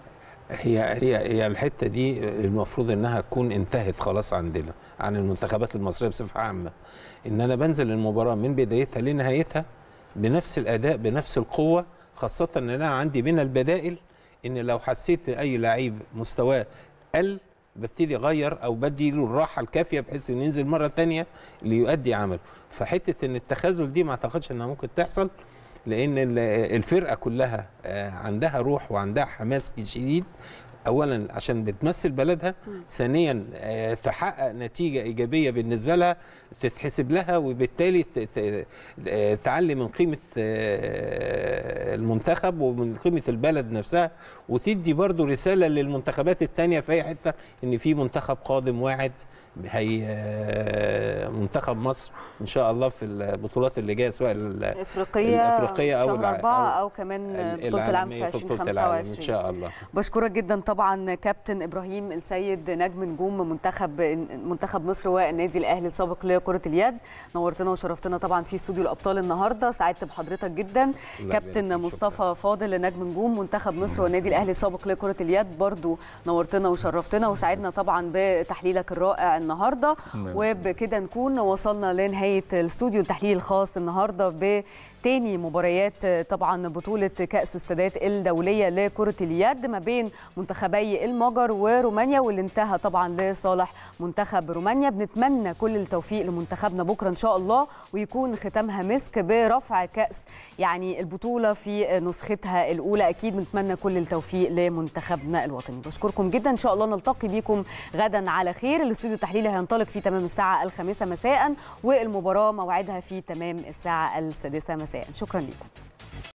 Speaker 3: هي هي هي الحته دي المفروض انها تكون انتهت خلاص عندنا عن المنتخبات المصريه بصفه عامه ان انا بنزل المباراه من بدايتها لنهايتها بنفس الاداء بنفس القوه خاصه ان انا عندي من البدائل ان لو حسيت اي لعيب مستواه قل ببتدي اغير او بدي له الراحه الكافيه بحيث انه ينزل مره ثانيه ليؤدي عمله فحته ان التخاذل دي ما اعتقدش انها ممكن تحصل لان الفرقه كلها آه، عندها روح وعندها حماس شديد اولا عشان بتمثل بلدها ثانيا آه، تحقق نتيجه ايجابيه بالنسبه لها تتحسب لها وبالتالي آه، تعلي من قيمه المنتخب ومن قيمه البلد نفسها وتدي برضو رساله للمنتخبات الثانيه في اي حته ان في منتخب قادم واعد هي منتخب مصر ان شاء الله في البطولات اللي جايه سواء الافريقيه
Speaker 1: الافريقيه او شهر أربعة أو, او كمان بطوله العام في 2025 ان شاء الله بشكرك جدا طبعا كابتن ابراهيم السيد نجم نجوم منتخب منتخب مصر والنادي الاهلي السابق لكره اليد نورتنا وشرفتنا طبعا في استوديو الابطال النهارده سعدت بحضرتك جدا كابتن مصطفى شكرا. فاضل نجم نجوم منتخب مصر والنادي الاهلي السابق لكره اليد برضو نورتنا وشرفتنا وسعدنا طبعا بتحليلك الرائع النهارده وبكده نكون وصلنا لنهايه الاستوديو التحليل الخاص النهارده تاني مباريات طبعا بطولة كأس السادات الدولية لكرة اليد ما بين منتخبي المجر ورومانيا واللي انتهى طبعا لصالح منتخب رومانيا بنتمنى كل التوفيق لمنتخبنا بكرة إن شاء الله ويكون ختامها مسك برفع كأس يعني البطولة في نسختها الأولى أكيد بنتمنى كل التوفيق لمنتخبنا الوطني بشكركم جدا إن شاء الله نلتقي بكم غدا على خير الاستوديو التحليلي هينطلق في تمام الساعة الخامسة مساء والمباراة موعدها في تمام الساعة السادسة مساء الجزائر شكرا لكم